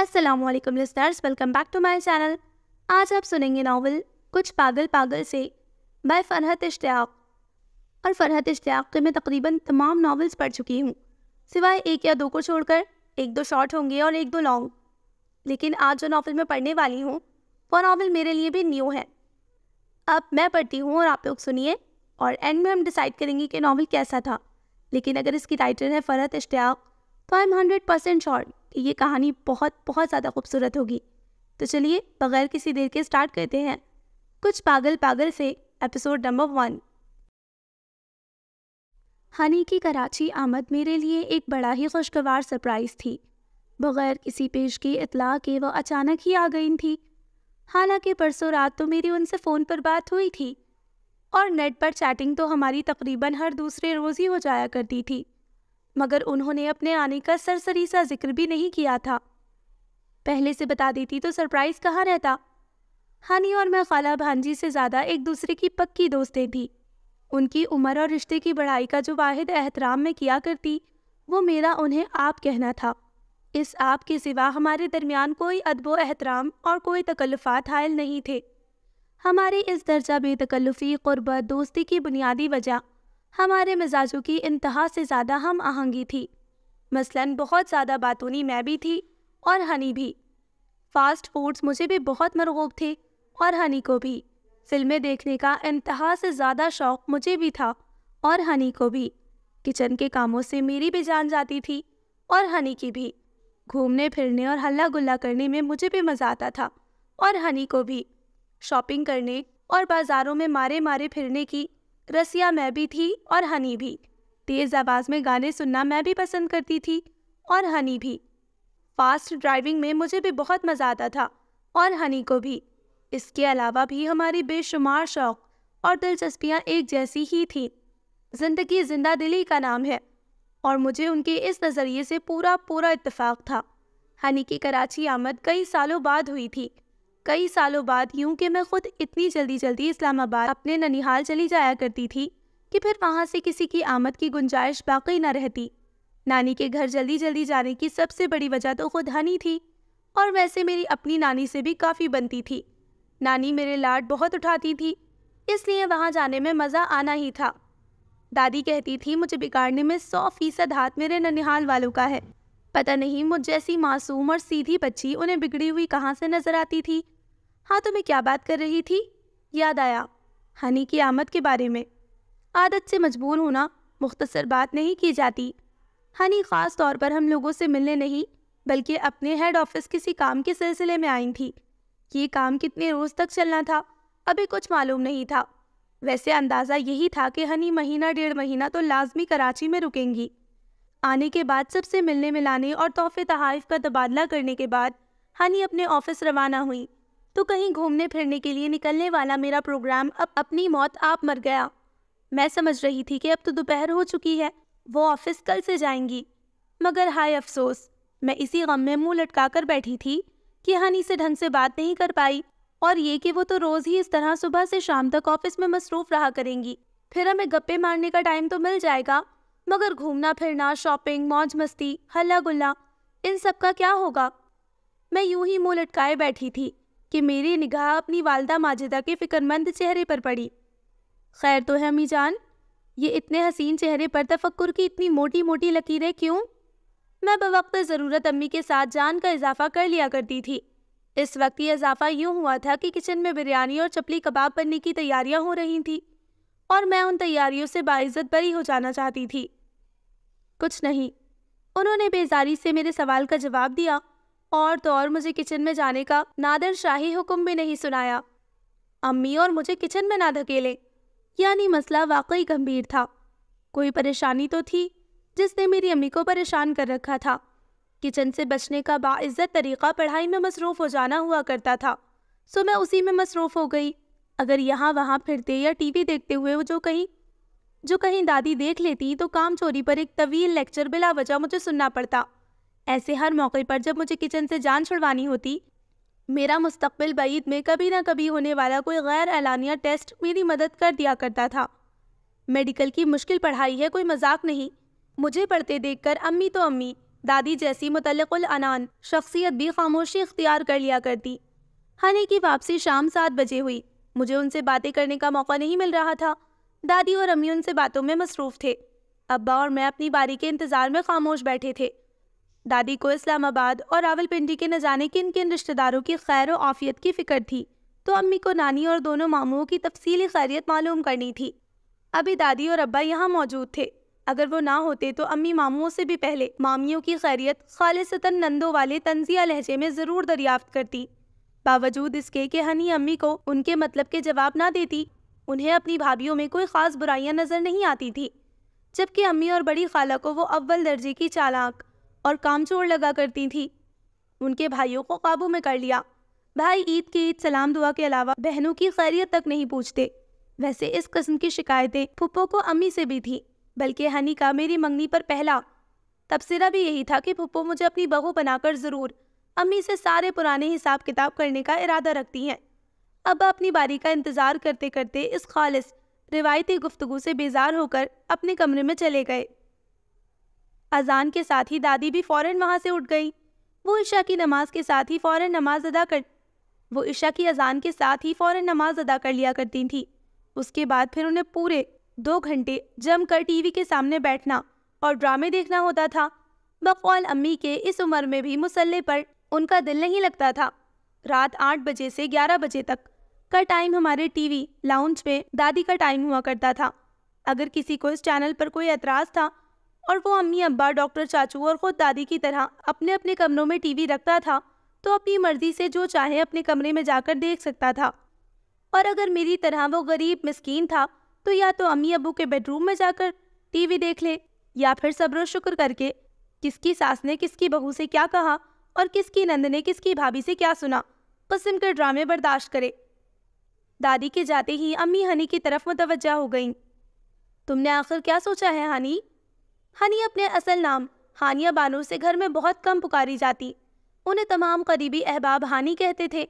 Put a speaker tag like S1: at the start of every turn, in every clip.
S1: अस्सलाम वालेकुम listeners welcome back to my channel आज आप सुनेंगे नावल कुछ पागल पागल से बाय फरहत इश्तियाक और फरहत इश्तियाक के मैं तकरीबन तमाम नावल्स पढ़ चुकी हूँ सिवाय एक या दो को छोड़कर एक दो शॉर्ट होंगे और एक दो लॉन्ग लेकिन आज जो नावल मैं पढ़ने वाली हूँ वो नावल मेरे लिए भी न्यू है अब मैं पढ़ती हूँ और आप लोग सुनिए और एंड में हम डिसाइड करेंगे कि नावल कैसा था लेकिन अगर इसकी राइटर है फरहत इश्तियाक तो I am hundred percent short ये कहानी बहुत बहुत ज़्यादा खूबसूरत होगी तो चलिए बगैर किसी देर के स्टार्ट करते हैं कुछ पागल पागल से एपिसोड नंबर वन हनी की कराची आमद मेरे लिए एक बड़ा ही खुशगवार सरप्राइज़ थी बगैर किसी पेश की इतला के वह अचानक ही आ गई थी हालांकि परसों रात तो मेरी उनसे फ़ोन पर बात हुई थी और नेट पर चैटिंग तो हमारी तकरीबन हर दूसरे रोज़ ही हो जाया करती थी मगर उन्होंने अपने आने का सरसरी सा जिक्र भी नहीं किया था पहले से बता देती तो सरप्राइज कहाँ रहता हानि और मैं खाला भांजी से ज़्यादा एक दूसरे की पक्की दोस्तें थी उनकी उम्र और रिश्ते की बढ़ाई का जो वाहिद एहतराम में किया करती वो मेरा उन्हें आप कहना था इस आप के सिवा हमारे दरमियान कोई अदबो एहतराम और कोई तकल्लफात हायल नहीं थे हमारी इस दर्जा बेतकल्लफ़ी कुर्बत दोस्ती की बुनियादी वजह हमारे मिजाजों की इंतहा से ज़्यादा हम आहंगी थी मसलन बहुत ज़्यादा बातूनी मैं भी थी और हनी भी फास्ट फूड्स मुझे भी बहुत मरगूब थे और हनी को भी फिल्में देखने का इंतहा से ज़्यादा शौक़ मुझे भी था और हनी को भी किचन के कामों से मेरी भी जान जाती थी और हनी की भी घूमने फिरने और हल्ला गुल्ला करने में मुझे भी मज़ा आता था और हनी को भी शॉपिंग करने और बाज़ारों में मारे मारे फिरने की रसिया मैं भी थी और हनी भी तेज़ आवाज़ में गाने सुनना मैं भी पसंद करती थी और हनी भी फास्ट ड्राइविंग में मुझे भी बहुत मज़ा आता था और हनी को भी इसके अलावा भी हमारी बेशुमार शौक़ और दिलचस्पियाँ एक जैसी ही थी ज़िंदगी जिंदा दिली का नाम है और मुझे उनके इस नज़रिए से पूरा पूरा इत्तेफाक था हनी की कराची आमद कई सालों बाद हुई थी कई सालों बाद यूं कि मैं खुद इतनी जल्दी जल्दी इस्लामाबाद अपने ननिहाल चली जाया करती थी कि फिर वहाँ से किसी की आमद की गुंजाइश बाकी न रहती नानी के घर जल्दी जल्दी जाने की सबसे बड़ी वजह तो खुद हनी थी और वैसे मेरी अपनी नानी से भी काफ़ी बनती थी नानी मेरे लाड बहुत उठाती थी इसलिए वहाँ जाने में मज़ा आना ही था दादी कहती थी मुझे बिगाड़ने में सौ फीसद हाथ मेरे ननिहाल वालों का है पता नहीं मुझ जैसी मासूम और सीधी बच्ची उन्हें बिगड़ी हुई कहाँ से नज़र आती थी हाँ तो मैं क्या बात कर रही थी याद आया हनी की आमद के बारे में आदत से मजबूर होना मुख्तसर बात नहीं की जाती हनी ख़ास तौर पर हम लोगों से मिलने नहीं बल्कि अपने हेड ऑफिस किसी काम के सिलसिले में आई थी ये काम कितने रोज़ तक चलना था अभी कुछ मालूम नहीं था वैसे अंदाज़ा यही था कि हनी महीना डेढ़ महीना तो लाजमी कराची में रुकेंगी आने के बाद सबसे मिलने मिलाने और तोहफे तहफ़ का तबादला करने के बाद हनी अपने ऑफिस रवाना हुई तो कहीं घूमने फिरने के लिए निकलने वाला मेरा प्रोग्राम अब अपनी मौत आप मर गया मैं समझ रही थी कि अब तो दोपहर हो चुकी है वो ऑफिस कल से जाएंगी मगर हाय अफसोस मैं इसी गम में मुंह लटकाकर बैठी थी कि हनी से ढंग से बात नहीं कर पाई और ये कि वो तो रोज़ ही इस तरह सुबह से शाम तक ऑफिस में मसरूफ़ रहा करेंगी फिर हमें गप्पे मारने का टाइम तो मिल जाएगा मगर घूमना फिरना शॉपिंग मौज मस्ती हल्ला गुल्ला इन सब का क्या होगा मैं यूं ही मुंह लटकाए बैठी थी कि मेरी निगाह अपनी वालदा माजिदा के फ़िक्रमंद चेहरे पर पड़ी खैर तो है अम्मी जान ये इतने हसीन चेहरे पर तफक्कुर की इतनी मोटी मोटी लकीरें क्यों मैं बवक्त ज़रूरत अम्मी के साथ जान का इजाफा कर लिया करती थी इस वक्त ये इजाफा यूँ हुआ था कि किचन में बिरयानी और चपली कबाब बनने की तैयारियाँ हो रही थी और मैं उन तैयारियों से बाइजत बरी हो जाना चाहती थी कुछ नहीं उन्होंने बेजारी से मेरे सवाल का जवाब दिया और तो और मुझे किचन में जाने का नादर शाही हुक्म भी नहीं सुनाया अम्मी और मुझे किचन में ना धकेले यानी मसला वाकई गंभीर था कोई परेशानी तो थी जिसने मेरी अम्मी को परेशान कर रखा था किचन से बचने का बाइज्जत तरीक़ा पढ़ाई में मसरूफ़ हो जाना हुआ करता था सो मैं उसी में मसरूफ़ हो गई अगर यहाँ वहाँ फिरते या टीवी देखते हुए वो जो कहीं जो कहीं दादी देख लेती तो काम चोरी पर एक तवील लेक्चर बिला वजह मुझे सुनना पड़ता ऐसे हर मौके पर जब मुझे किचन से जान छुड़वानी होती मेरा मुस्तबिल बाद में कभी ना कभी होने वाला कोई गैर एलानिया टेस्ट मेरी मदद कर दिया करता था मेडिकल की मुश्किल पढ़ाई है कोई मजाक नहीं मुझे पढ़ते देखकर अम्मी तो अम्मी दादी जैसी मुतलान शख्सियत भी खामोशी इख्तियार कर लिया करती हनी की वापसी शाम सात बजे हुई मुझे उनसे बातें करने का मौका नहीं मिल रहा था दादी और अम्मी उनसे बातों में मसरूफ़ थे अब्बा और मैं अपनी बारी के इंतज़ार में खामोश बैठे थे दादी को इस्लामाबाद और रावलपिंडी के न जाने किन किन रिश्तेदारों की खैर और आफियत की फ़िक्र थी तो अम्मी को नानी और दोनों मामुओं की तफसीली खैरियत मालूम करनी थी अभी दादी और अब्बा यहाँ मौजूद थे अगर वो ना होते तो अम्मी मामुओं से भी पहले मामियों की खैरियत खालिसतन नंदों वाले तंजिया लहजे में ज़रूर दरियाफ्त करती बावजूद इसके कि हनी अम्मी को उनके मतलब के जवाब ना देती उन्हें अपनी भाभीियों में कोई ख़ास बुराइयाँ नज़र नहीं आती थी जबकि अम्मी और बड़ी खाला को वो अव्वल दर्जे की चालाक और कामचोर लगा करती थी उनके भाइयों को काबू में कर लिया भाई ईद की ईद सलाम दुआ के अलावा बहनों की खैरियत तक नहीं पूछते वैसे इस कस्म की शिकायतें फुप्पो को अम्मी से भी थी बल्कि हनी का मेरी मंगनी पर पहला तबसरा भी यही था कि फुप्पो मुझे अपनी बहू बनाकर ज़रूर अम्मी से सारे पुराने हिसाब किताब करने का इरादा रखती हैं अब अपनी बारी का इंतज़ार करते करते इस खालिस रिवायती गुफ्तगु से बेजार होकर अपने कमरे में चले गए अजान के साथ ही दादी भी फ़ौरन वहाँ से उठ गई वो ईशा की नमाज के साथ ही फ़ौर नमाज अदा कर वो ईशा की अजान के साथ ही फ़ौर नमाज अदा कर लिया करती थी उसके बाद फिर उन्हें पूरे दो घंटे जम जमकर टीवी के सामने बैठना और ड्रामे देखना होता था बकौल अम्मी के इस उम्र में भी मुसल्ले पर उनका दिल नहीं लगता था रात आठ बजे से ग्यारह बजे तक का टाइम हमारे टीवी लाउंज में दादी का टाइम हुआ करता था अगर किसी को इस चैनल पर कोई एतराज़ था और वो अम्मी अब्बा डॉक्टर चाचू और ख़ुद दादी की तरह अपने अपने कमरों में टीवी रखता था तो अपनी मर्जी से जो चाहे अपने कमरे में जाकर देख सकता था और अगर मेरी तरह वो गरीब मस्किन था तो या तो अम्मी अबू के बेडरूम में जाकर टीवी देख ले या फिर सब्र शुक्र करके किसकी सास ने किसकी बहू से क्या कहा और किसकी नंद ने किसकी भाभी से क्या सुना कसम के ड्रामे बर्दाश्त करे दादी के जाते ही अम्मी हनी की तरफ मुतवजा हो गईं तुमने आखिर क्या सोचा है हनी हनी अपने असल नाम हानिया बानो से घर में बहुत कम पुकारी जाती उन्हें तमाम करीबी अहबाब हानी कहते थे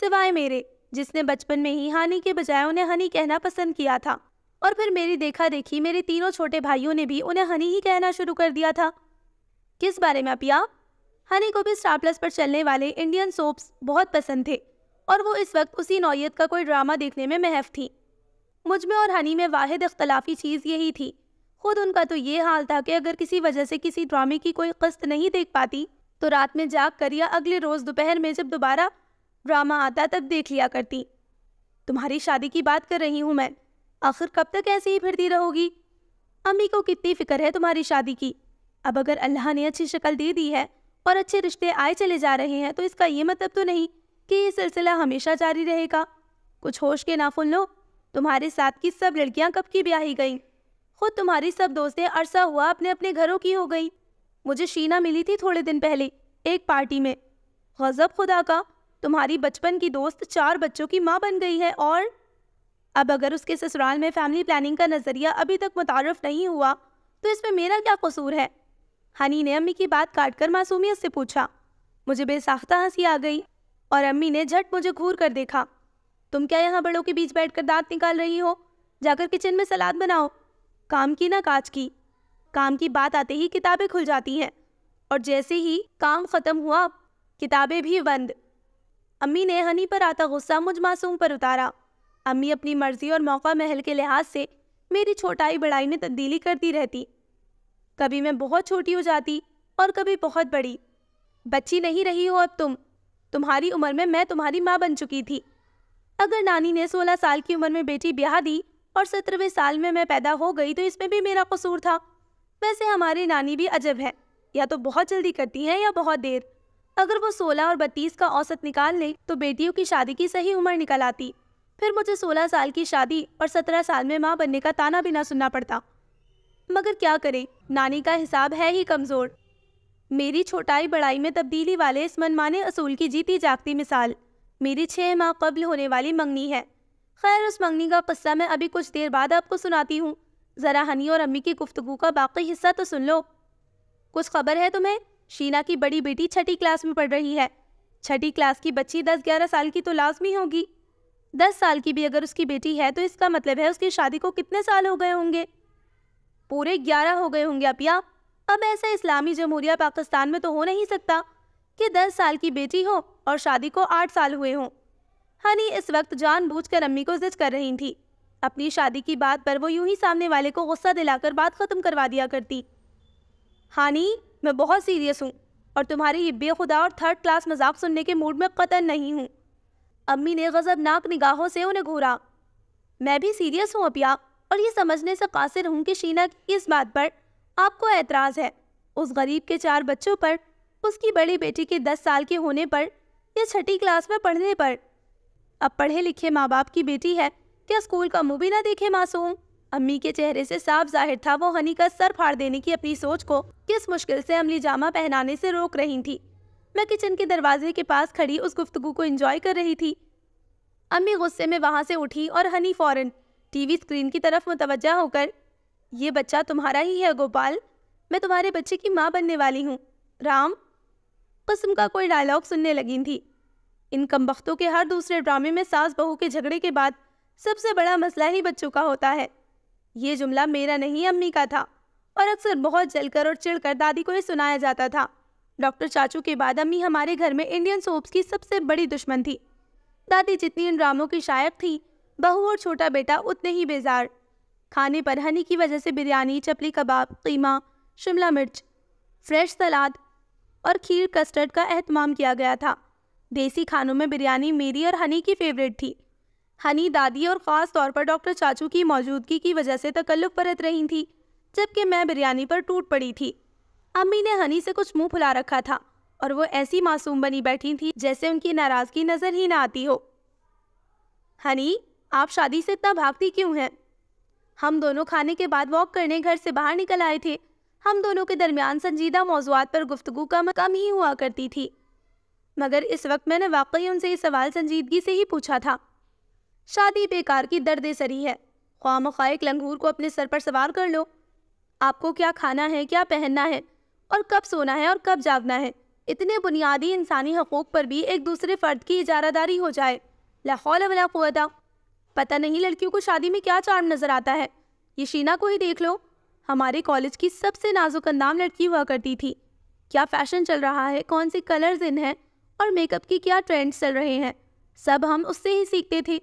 S1: सिवाय मेरे जिसने बचपन में ही हानि के बजाय उन्हें हनी कहना पसंद किया था और फिर मेरी देखा देखी मेरे तीनों छोटे भाइयों ने भी उन्हें हनी ही कहना शुरू कर दिया था किस बारे में पिया हनी को भी स्टार प्लस पर चलने वाले इंडियन सोप्स बहुत पसंद थे और वो इस वक्त उसी नौीयत का कोई ड्रामा देखने में महफ थी मुझ में और हनी में वाद अख्तलाफी चीज़ यही थी खुद उनका तो ये हाल था कि अगर किसी वजह से किसी ड्रामे की कोई कस्त नहीं देख पाती तो रात में जाग कर या अगले रोज़ दोपहर में जब दोबारा ड्रामा आता तब देख लिया करती तुम्हारी शादी की बात कर रही हूँ मैं आखिर कब तक ऐसे ही फिरती रहोगी अम्मी को कितनी फिक्र है तुम्हारी शादी की अब अगर अल्लाह ने अच्छी शक्ल दे दी है और अच्छे रिश्ते आए चले जा रहे हैं तो इसका ये मतलब तो नहीं कि ये सिलसिला हमेशा जारी रहेगा कुछ होश के ना फुल लो तुम्हारे साथ की सब लड़कियाँ कब की ब्याही गई खुद तुम्हारी सब दोस्तें अरसा हुआ अपने अपने घरों की हो गई मुझे शीना मिली थी थोड़े दिन पहले एक पार्टी में गज़ब खुदा का तुम्हारी बचपन की दोस्त चार बच्चों की माँ बन गई है और अब अगर उसके ससुराल में फैमिली प्लानिंग का नज़रिया अभी तक मुतारफ़ नहीं हुआ तो इसमें मेरा क्या कसूर है हनी ने अम्मी की बात काट कर मासूमियत से पूछा मुझे बेसाख्ता हंसी आ गई और अम्मी ने झट मुझे घूर कर देखा तुम क्या यहाँ बड़ों के बीच बैठकर दांत निकाल रही हो जाकर किचन में सलाद बनाओ काम की ना काज की काम की बात आते ही किताबें खुल जाती हैं और जैसे ही काम ख़त्म हुआ किताबें भी बंद अम्मी ने हनी पर आता गुस्सा मुझ मासूम पर उतारा अम्मी अपनी मर्ज़ी और मौका महल के लिहाज से मेरी छोटाई बड़ाई में तब्दीली करती रहती कभी मैं बहुत छोटी हो जाती और कभी बहुत बड़ी बच्ची नहीं रही हो अब तुम तुम्हारी उम्र में मैं तुम्हारी माँ बन चुकी थी अगर नानी ने सोलह साल की उम्र में बेटी ब्याह दी और सत्रहवें साल में मैं पैदा हो गई तो इसमें भी मेरा कसूर था वैसे हमारी नानी भी अजब है या तो बहुत जल्दी करती हैं या बहुत देर अगर वो सोलह और बत्तीस का औसत निकाल ले तो बेटियों की शादी की सही उम्र निकल आती फिर मुझे सोलह साल की शादी और सत्रह साल में माँ बनने का ताना भी ना सुनना पड़ता मगर क्या करें नानी का हिसाब है ही कमज़ोर मेरी छोटाई बड़ाई में तब्दीली वाले इस मनमाने असूल की जीती जागती मिसाल मेरी छः माह कबल होने वाली मंगनी है खैर उस मंगनी का क़स्सा मैं अभी कुछ देर बाद आपको सुनाती हूँ ज़रा हनी और अम्मी की गुफ्तु का बाकी हिस्सा तो सुन लो कुछ खबर है तुम्हें शीना की बड़ी बेटी छठी क्लास में पढ़ रही है छठी क्लास की बच्ची दस ग्यारह साल की तो लाजमी होगी दस साल की भी अगर उसकी बेटी है तो इसका मतलब है उसकी शादी को कितने साल हो गए होंगे पूरे ग्यारह हो गए होंगे अपिया अब ऐसा इस्लामी जमहूरिया पाकिस्तान में तो हो नहीं सकता कि दस साल की बेटी हो और शादी को आठ साल हुए हों हनी इस वक्त जानबूझकर अम्मी को जिद कर रही थी अपनी शादी की बात पर वो यूं ही सामने वाले को गुस्सा दिलाकर बात ख़त्म करवा दिया करती हानी मैं बहुत सीरियस हूँ और तुम्हारे ये बेखुदा और थर्ड क्लास मजाक सुनने के मूड में कतन नहीं हूँ अम्मी ने गज़बनाक निगाहों से उन्हें घूरा मैं भी सीरियस हूँ अपिया और ये समझने से कासिर हूँ कि शीना की इस बात पर आपको एतराज़ है उस गरीब के चार बच्चों पर उसकी बड़ी बेटी के दस साल के होने पर या छठी क्लास में पढ़ने पर अब पढ़े लिखे माँ बाप की बेटी है क्या स्कूल का मुँह भी ना देखे मासूम अम्मी के चेहरे से साफ जाहिर था वो हनी का सर फाड़ देने की अपनी सोच को किस मुश्किल से अमली जामा पहनाने से रोक रही थी मैं किचन के दरवाजे के पास खड़ी उस गुफ्तगु को एंजॉय कर रही थी अम्मी गुस्से में वहाँ से उठी और हनी फौरन टीवी स्क्रीन की तरफ मुतवजह होकर ये बच्चा तुम्हारा ही है गोपाल मैं तुम्हारे बच्चे की माँ बनने वाली हूँ राम कस्म का कोई डायलॉग सुनने लगी थी इन कमबख्तों के हर दूसरे ड्रामे में सास बहू के झगड़े के बाद सबसे बड़ा मसला ही बच्चों का होता है ये जुमला मेरा नहीं अम्मी का था और अक्सर बहुत जलकर और चिड़कर दादी को ही सुनाया जाता था डॉक्टर चाचू के बाद अम्मी हमारे घर में इंडियन सोप्स की सबसे बड़ी दुश्मन थी दादी जितनी इन ड्रामों की शायक थी बहू और छोटा बेटा उतने ही बेजार खाने पर हनी की वजह से बिरयानी चपली कबाब कीमा शिमला मिर्च फ्रेश सलाद और खीर कस्टर्ड का अहतमाम किया गया था देसी खानों में बिरयानी मेरी और हनी की फेवरेट थी हनी दादी और ख़ास तौर पर डॉक्टर चाचू की मौजूदगी की वजह से तकल्लु बरत रही थी जबकि मैं बिरयानी पर टूट पड़ी थी अम्मी ने हनी से कुछ मुंह फुला रखा था और वो ऐसी मासूम बनी बैठी थी जैसे उनकी नाराज़गी नज़र ही ना आती हो हनी आप शादी से इतना भागती क्यों हैं हम दोनों खाने के बाद वॉक करने घर से बाहर निकल आए थे हम दोनों के दरमियान संजीदा मौजूद पर गुफ्तु कम कम ही हुआ करती थी मगर इस वक्त मैंने वाकई उनसे ये सवाल संजीदगी से ही पूछा था शादी बेकार की दर्द सरी है ख्वाम खा एक लंगूर को अपने सर पर सवार कर लो आपको क्या खाना है क्या पहनना है और कब सोना है और कब जागना है इतने बुनियादी इंसानी हकूक़ पर भी एक दूसरे फ़र्द की इजारादारी हो जाए लाहौल पता नहीं लड़कियों को शादी में क्या चार्म नज़र आता है ये शीना को ही देख लो हमारे कॉलेज की सबसे नाजुक अंदाम लड़की हुआ करती थी क्या फ़ैशन चल रहा है कौन से कलर्स इन हैं और मेकअप की क्या ट्रेंड्स चल रहे हैं सब हम उससे ही सीखते थे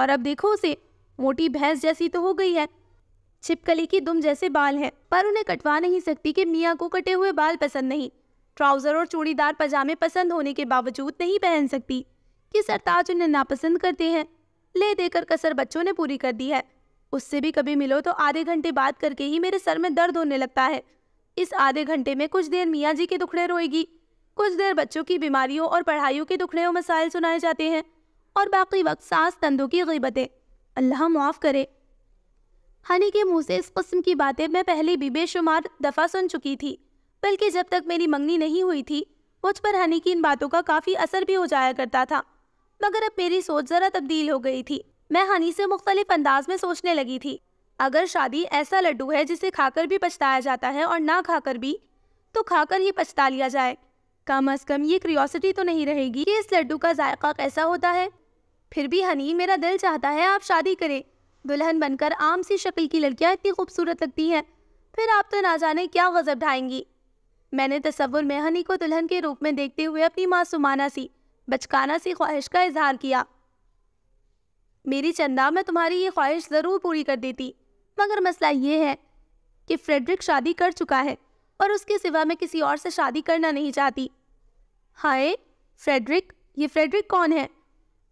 S1: और अब देखो उसे मोटी भैंस जैसी तो हो गई है छिपकली की दुम जैसे बाल हैं पर उन्हें कटवा नहीं सकती कि मियाँ को कटे हुए बाल पसंद नहीं ट्राउज़र और चूड़ीदार पजामे पसंद होने के बावजूद नहीं पहन सकती कि सरताज उन्हें नापसंद करते हैं ले देकर कसर बच्चों ने पूरी कर दी है उससे भी कभी मिलो तो आधे घंटे बात करके ही मेरे सर में दर्द होने लगता है इस आधे घंटे में कुछ देर मियाँ जी के दुखड़े रोएगी कुछ देर बच्चों की बीमारियों और पढ़ाइयों के दुखड़े और मसाइल सुनाए जाते हैं और बाकी वक्त सास तंदों की गिबतें अल्लाह मुआफ़ करे हनी के मुंह से इस कस्म की बातें मैं पहले भी बेशुमार दफ़ा सुन चुकी थी बल्कि जब तक मेरी मंगनी नहीं हुई थी मुझ पर हनी की इन बातों का काफ़ी असर भी हो जाया करता था मगर अब मेरी सोच ज़रा तब्दील हो गई थी मैं हनी से मुख्तलिफ अंदाज में सोचने लगी थी अगर शादी ऐसा लड्डू है जिसे खाकर भी पछताया जाता है और ना खाकर भी तो खाकर ही पछता लिया जाए कम अज कम ये क्रियोसिटी तो नहीं रहेगी कि इस लड्डू का जायका कैसा होता है फिर भी हनी मेरा दिल चाहता है आप शादी करें दुल्हन बनकर आम सी शक्ल की लड़कियाँ इतनी खूबसूरत लगती हैं फिर आप तो ना जाने क्या गजब ढाएंगी मैंने तस्वुर में हनी को दुल्हन के रूप में देखते हुए अपनी मासूमाना सी बचकाना सी ख्वाहिश का इजहार किया मेरी चंदा मैं तुम्हारी ये ख्वाहिश ज़रूर पूरी कर देती मगर मसला ये है कि फ्रेडरिक शादी कर चुका है और उसके सिवा मैं किसी और से शादी करना नहीं चाहती हाय फ्रेडरिक ये फ्रेडरिक कौन है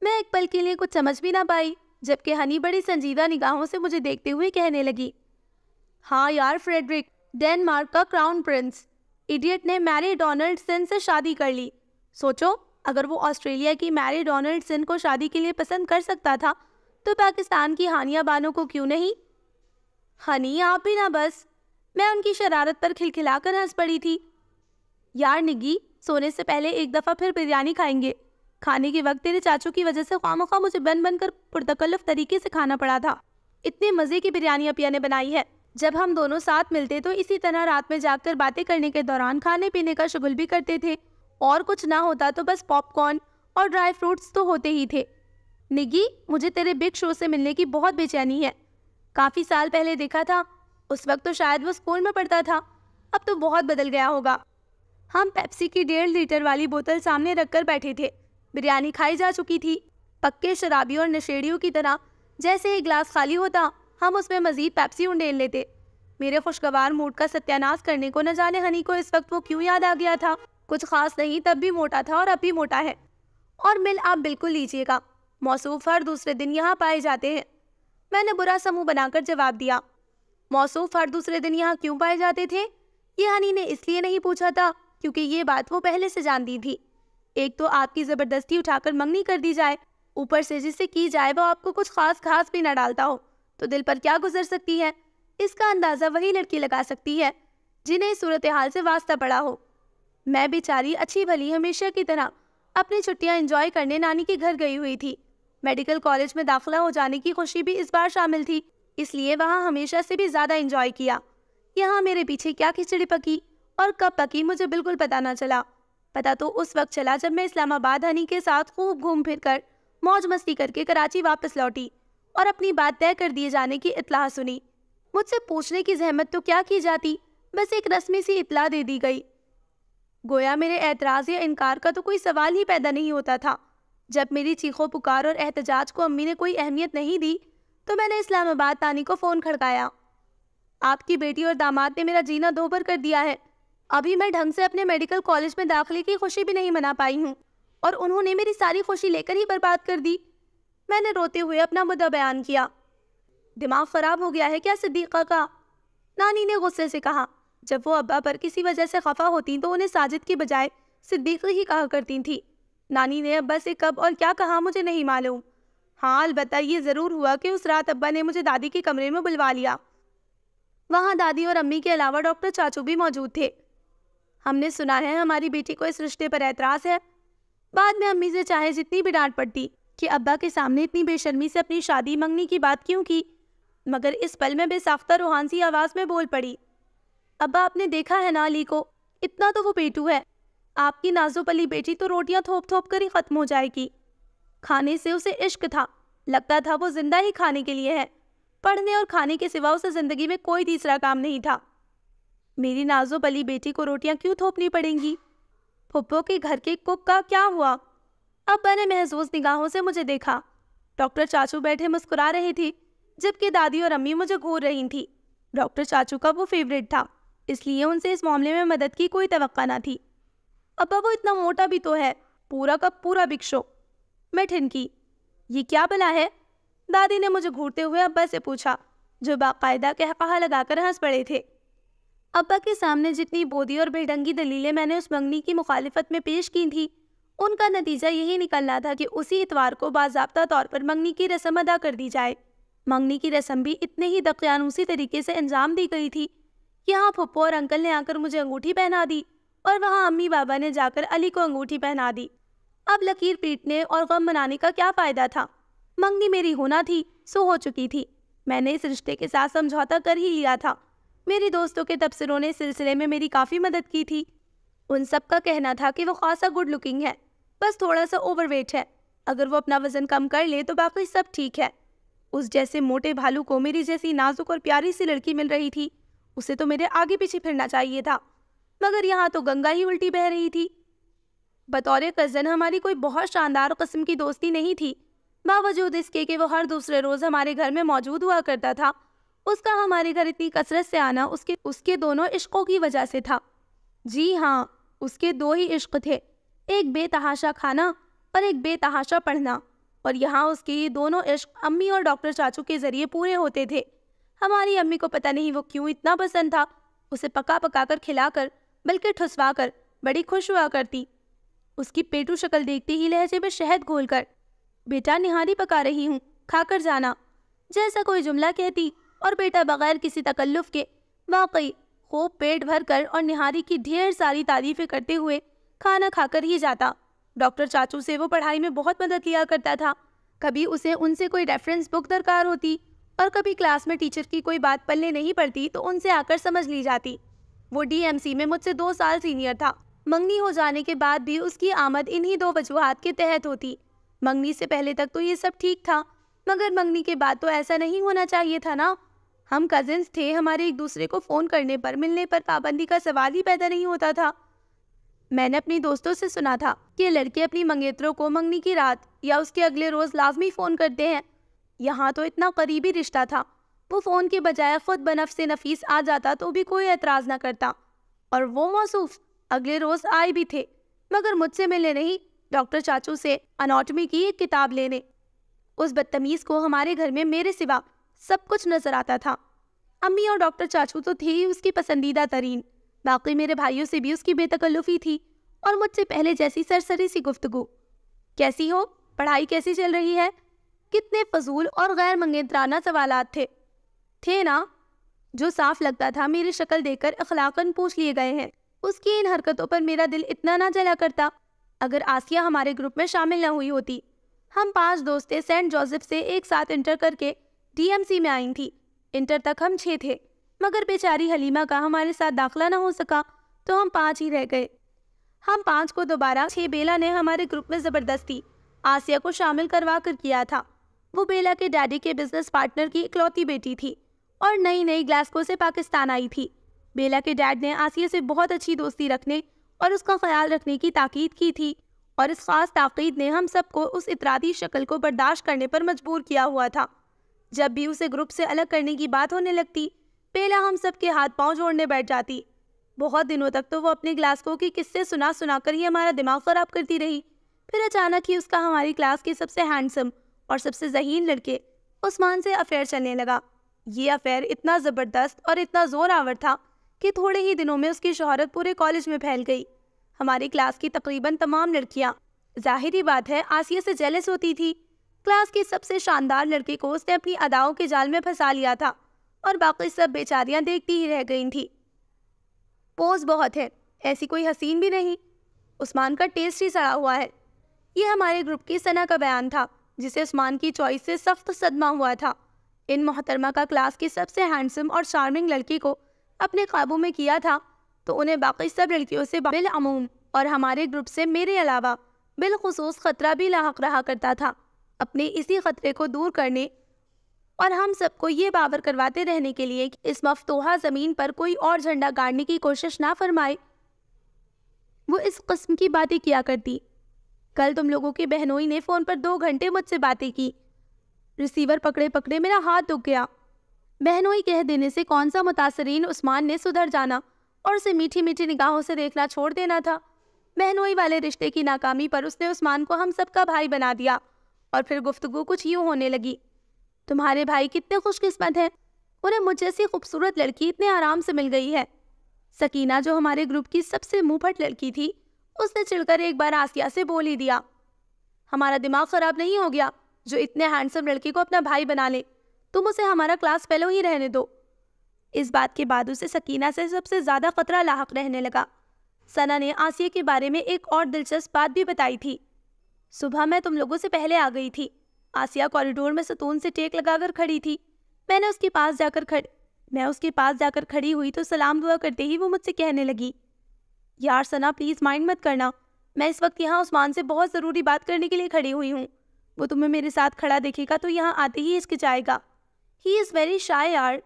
S1: मैं एक पल के लिए कुछ समझ भी ना पाई जबकि हनी बड़ी संजीदा निगाहों से मुझे देखते हुए कहने लगी हाँ यार फ्रेडरिक डेनमार्क का क्राउन प्रिंस इडियट ने मैरी डोनाल्डसन से शादी कर ली सोचो अगर वो ऑस्ट्रेलिया की मैरी डोनाल्डसन को शादी के लिए पसंद कर सकता था तो पाकिस्तान की हानिया बानो को क्यों नहीं हनी आप ही ना बस मैं उनकी शरारत पर खिलखिलाकर हंस पड़ी थी यार निगी सोने से पहले एक दफ़ा फिर बिरयानी खाएंगे खाने के वक्त तेरे चाचू की वजह से खाम खा मुझे बन बनकर पुरतकल्लफ तरीके से खाना पड़ा था इतने मज़े की बिरयानी अपिया ने बनाई है जब हम दोनों साथ मिलते तो इसी तरह रात में जाकर बातें करने के दौरान खाने पीने का शगुल भी करते थे और कुछ ना होता तो बस पॉपकॉर्न और ड्राई फ्रूट्स तो होते ही थे निगी मुझे तेरे बिग शो से मिलने की बहुत बेचैनी है काफ़ी साल पहले देखा था उस वक्त तो शायद वो स्कूल में पढ़ता था अब तो बहुत बदल गया होगा हम पेप्सी की डेढ़ लीटर वाली बोतल सामने रख कर बैठे थे बिरयानी खाई जा चुकी थी पक्के शराबियों और नशेड़ियों की तरह जैसे ही गिलास खाली होता हम उसमें मजीद पेप्सी उंडेल लेते मेरे खुशगवार मूड का सत्यानाश करने को न जाने हनी को इस वक्त वो क्यों याद आ गया था कुछ खास नहीं तब भी मोटा था और अब भी मोटा है और मिल आप बिल्कुल लीजिएगा मौसू हर दूसरे दिन यहाँ पाए जाते हैं मैंने बुरा समूह बनाकर जवाब दिया मौसूफ हर दूसरे दिन यहाँ क्यों पाए जाते थे ये हनी ने इसलिए नहीं पूछा था क्योंकि ये बात वो पहले से जानती थी एक तो आपकी ज़बरदस्ती उठाकर मंगनी कर दी जाए ऊपर से जिससे की जाए वो आपको कुछ खास खास भी ना डालता हो तो दिल पर क्या गुजर सकती है इसका अंदाज़ा वही लड़की लगा सकती है जिन्हें सूरत हाल से वास्ता पड़ा हो मैं बेचारी अच्छी भली हमेशा की तरह अपनी छुट्टियां एंजॉय करने नानी के घर गई हुई थी मेडिकल कॉलेज में दाखिला हो जाने की खुशी भी इस बार शामिल थी इसलिए वहाँ हमेशा से भी ज़्यादा इंजॉय किया यहाँ मेरे पीछे क्या खिचड़ी पकी और कब पकी मुझे बिल्कुल पता ना चला पता तो उस वक्त चला जब मैं इस्लामाबाद हनी के साथ खूब घूम फिर कर मौज मस्ती करके कराची वापस लौटी और अपनी बात तय कर दिए जाने की इतला सुनी मुझसे पूछने की जहमत तो क्या की जाती बस एक रस्मी सी इतला दे दी गई गोया मेरे एतराज़ या इनकार का तो कोई सवाल ही पैदा नहीं होता था जब मेरी चीखों पुकार और एहतजाज को अम्मी ने कोई अहमियत नहीं दी तो मैंने इस्लामाबाद तानी को फ़ोन खड़काया आपकी बेटी और दामाद ने मेरा जीना दोबर कर दिया है अभी मैं ढंग से अपने मेडिकल कॉलेज में दाखिले की खुशी भी नहीं मना पाई हूँ और उन्होंने मेरी सारी खुशी लेकर ही बर्बाद कर दी मैंने रोते हुए अपना मुद्दा बयान किया दिमाग ख़राब हो गया है क्या सिद्दीक़ा का नानी ने गुस्से से कहा जब वो अब्बा पर किसी वजह से खफा होती तो उन्हें साजिद की बजाय सिद्दीक़ ही कहा करती थी नानी ने अब्बा से कब और क्या कहा मुझे नहीं मालूम हाँ अलबत्त ये ज़रूर हुआ कि उस रात अब्बा ने मुझे दादी के कमरे में बुलवा लिया वहाँ दादी और अम्मी के अलावा डॉक्टर चाचू भी मौजूद थे हमने सुना है हमारी बेटी को इस रिश्ते पर एतराज़ है बाद में अम्मी से चाहे जितनी भी डांट पड़ती कि अब्बा के सामने इतनी बेशर्मी से अपनी शादी मंगनी की बात क्यों की मगर इस पल में बेसाख्ता रूहानसी आवाज़ में बोल पड़ी अब्बा आपने देखा है ना अली को इतना तो वो बेटू है आपकी नाजोपली बेटी तो रोटियां थोप थोप कर ही ख़त्म हो जाएगी खाने से उसे इश्क था लगता था वो जिंदा ही खाने के लिए है पढ़ने और खाने के सिवा उसे ज़िंदगी में कोई तीसरा काम नहीं था मेरी नाजो बली बेटी को रोटियां क्यों थोपनी पड़ेंगी फुप्पो के घर के कुक का क्या हुआ अब मैंने महसूस निगाहों से मुझे देखा डॉक्टर चाचू बैठे मुस्कुरा रहे थे जबकि दादी और अम्मी मुझे घूर रही थी डॉक्टर चाचू का वो फेवरेट था इसलिए उनसे इस मामले में मदद की कोई तो ना थी अब वो इतना मोटा भी तो है पूरा का पूरा बिक मैं ठिनकी ये क्या बला है दादी ने मुझे घूरते हुए अब्बा से पूछा जो बाकायदा कहकहा लगाकर हंस पड़े थे अब्बा के सामने जितनी बोधी और बेढंगी दलीलें मैंने उस मंगनी की मुखालफत में पेश की थी उनका नतीजा यही निकलना था कि उसी इतवार को बाबा तौर पर मंगनी की रस्म अदा कर दी जाए मंगनी की रस्म भी इतने ही दकियानूसी तरीके से अंजाम दी गई थी यहाँ फुप्पो और अंकल ने आकर मुझे अंगूठी पहना दी और वहाँ अम्मी बाबा ने जाकर अली को अंगूठी पहना दी अब लकीर पीटने और गम मनाने का क्या फ़ायदा था मंगनी मेरी होना थी सो हो चुकी थी मैंने इस रिश्ते के साथ समझौता कर ही लिया था मेरे दोस्तों के तबसरों ने सिलसिले में मेरी काफ़ी मदद की थी उन सब का कहना था कि वो खासा गुड लुकिंग है बस थोड़ा सा ओवरवेट है अगर वो अपना वज़न कम कर ले तो बाकी सब ठीक है उस जैसे मोटे भालू को मेरी जैसी नाजुक और प्यारी सी लड़की मिल रही थी उसे तो मेरे आगे पीछे फिरना चाहिए था मगर यहाँ तो गंगा ही उल्टी बह रही थी बतौर कज़न हमारी कोई बहुत शानदार कस्म की दोस्ती नहीं थी बावजूद इसके कि वो हर दूसरे रोज़ हमारे घर में मौजूद हुआ करता था उसका हमारे घर इतनी कसरत से आना उसके उसके दोनों इश्कों की वजह से था जी हाँ उसके दो ही इश्क थे एक बेतहाशा खाना और एक बेतहाशा पढ़ना और यहाँ उसके ये दोनों इश्क अम्मी और डॉक्टर चाचू के ज़रिए पूरे होते थे हमारी अम्मी को पता नहीं वो क्यों इतना पसंद था उसे पका पका कर खिला कर बल्कि ठुसवा कर बड़ी खुश हुआ करती उसकी पेटू शक्ल देखते ही लहजे में शहद घोलकर बेटा निहारी पका रही हूँ खाकर जाना जैसा कोई जुमला कहती और बेटा बगैर किसी तकल्लुफ के वाकई खूब पेट भर कर और निहारी की ढेर सारी तारीफें करते हुए खाना खाकर ही जाता डॉक्टर चाचू से वो पढ़ाई में बहुत मदद लिया करता था कभी उसे उनसे कोई रेफरेंस बुक दरकार होती और कभी क्लास में टीचर की कोई बात पल्ले नहीं पड़ती तो उनसे आकर समझ ली जाती वो डीएमसी में मुझसे दो साल सीनियर था मंगनी हो जाने के बाद भी उसकी आमद इन्हीं दो वजूहत के तहत होती मंगनी से पहले तक तो ये सब ठीक था मगर मंगनी के बाद तो ऐसा नहीं होना चाहिए था ना हम कजिन्स थे हमारे एक दूसरे को फ़ोन करने पर मिलने पर पाबंदी का सवाल ही पैदा नहीं होता था मैंने अपने दोस्तों से सुना था कि लड़के अपनी मंगेतरों को मंगनी की रात या उसके अगले रोज़ लाजमी फ़ोन करते हैं यहाँ तो इतना करीबी रिश्ता था वो फ़ोन के बजाय ख़ुद बनफ से नफीस आ जाता तो भी कोई एतराज़ ना करता और वो मौसूफ़ अगले रोज आए भी थे मगर मुझसे मिलने नहीं डॉक्टर चाचू से अनाटमी की एक किताब लेने उस बदतमीज़ को हमारे घर में मेरे सिवा सब कुछ नजर आता था अम्मी और डॉक्टर चाचू तो थे ही उसकी पसंदीदा तरीन बाकी मेरे भाइयों से भी उसकी बेतकल्लुफ़ी थी और मुझसे पहले जैसी सरसरी सी गुफ्तगु कैसी हो पढ़ाई कैसी चल रही है कितने फजूल और गैर मंगेतराना सवाल थे थे ना जो साफ लगता था मेरी शक्ल देखकर अखलाकन पूछ लिए गए हैं उसकी इन हरकतों पर मेरा दिल इतना ना जला करता अगर आसिया हमारे ग्रुप में शामिल ना हुई होती हम पांच दोस्तें सेंट जोसेफ से एक साथ इंटर करके डीएमसी में आई थी इंटर तक हम छः थे मगर बेचारी हलीमा का हमारे साथ दाखला ना हो सका तो हम पाँच ही रह गए हम पाँच को दोबारा छः बेला ने हमारे ग्रुप में ज़बरदस्ती आसिया को शामिल करवा कर किया था वो बेला के डैडी के बिजनेस पार्टनर की इकलौती बेटी थी और नई नई ग्लास्को से पाकिस्तान आई थी बेला के डैड ने आसिया से बहुत अच्छी दोस्ती रखने और उसका ख्याल रखने की ताकीद की थी और इस खास ताकीद ने हम सबको उस इतरादी शक्ल को बर्दाश्त करने पर मजबूर किया हुआ था जब भी उसे ग्रुप से अलग करने की बात होने लगती बेला हम सब के हाथ पाँव जोड़ने बैठ जाती बहुत दिनों तक तो वो अपने ग्लासको की किस्से सुना सुना कर ही हमारा दिमाग ख़राब करती रही फिर अचानक ही उसका हमारी क्लास के सबसे हैंडसम और सबसे जहीन लड़के उस्मान से अफेयर चलने लगा ये अफेयर इतना ज़बरदस्त और इतना ज़ोर आवर था कि थोड़े ही दिनों में उसकी शहरत पूरे कॉलेज में फैल गई हमारी क्लास की तकरीबन तमाम लड़कियाँ जाहिर ही बात है आसिया से जेलस होती थी क्लास की सबसे शानदार लड़की को उसने अपनी अदाओं के जाल में फंसा लिया था और बाकी सब बेचारियाँ देखती ही रह गई थी पोज बहुत है ऐसी कोई हसीन भी नहीं उस्मान का टेस्ट ही सड़ा हुआ है ये हमारे ग्रुप की सना का बयान था जिसे उस्मान की चॉइस से सख्त सदमा हुआ था इन मोहतरमा का क्लास की सबसे हैंडसम और शार्मिंग लड़की को अपने काबू में किया था तो उन्हें बाकी सब लड़कियों से बिलूम और हमारे ग्रुप से मेरे अलावा बिलखसूस ख़तरा भी लाक रहा करता था अपने इसी ख़तरे को दूर करने और हम सबको ये बावर करवाते रहने के लिए कि इस मफतोहा ज़मीन पर कोई और झंडा गाड़ने की कोशिश ना फरमाए वो इस कस्म की बातें किया करती कल तुम लोगों की बहनोई ने फ़ोन पर दो घंटे मुझसे बातें की रिसीवर पकड़े पकड़े मेरा हाथ दुख गया बहनोई कह देने से कौन सा मुतासरीन उस्मान ने सुधर जाना और उसे मीठी मीठी निगाहों से देखना छोड़ देना था बहनोई वाले रिश्ते की नाकामी पर उसने उस्मान को हम सबका भाई बना दिया और फिर गुफ्तगु कुछ यूँ होने लगी तुम्हारे भाई कितने खुशकिस्मत हैं उन्हें मुझ जैसी खूबसूरत लड़की इतने आराम से मिल गई है सकीना जो हमारे ग्रुप की सबसे मुँहफट लड़की थी उसने चिड़कर एक बार आसिया से बोल ही दिया हमारा दिमाग ख़राब नहीं हो गया जो इतने हैंडसम लड़के को अपना भाई बना ले तुम उसे हमारा क्लास फेलो ही रहने दो इस बात के बाद उसे सकीना से सबसे ज़्यादा ख़तरा लाक रहने लगा सना ने आसिया के बारे में एक और दिलचस्प बात भी बताई थी सुबह मैं तुम लोगों से पहले आ गई थी आसिया कॉरिडोर में सतून से टेक लगाकर खड़ी थी मैंने उसके पास जाकर खड़ मैं उसके पास जाकर खड़ी हुई तो सलाम दुआ करते ही वो मुझसे कहने लगी यार सना प्लीज़ माइंड मत करना मैं इस वक्त यहाँ उस्मान से बहुत ज़रूरी बात करने के लिए खड़ी हुई हूँ वो तुम्हें मेरे साथ खड़ा देखेगा तो यहाँ आते ही हिचकिचाएगा ही इज़ वेरी शाय आर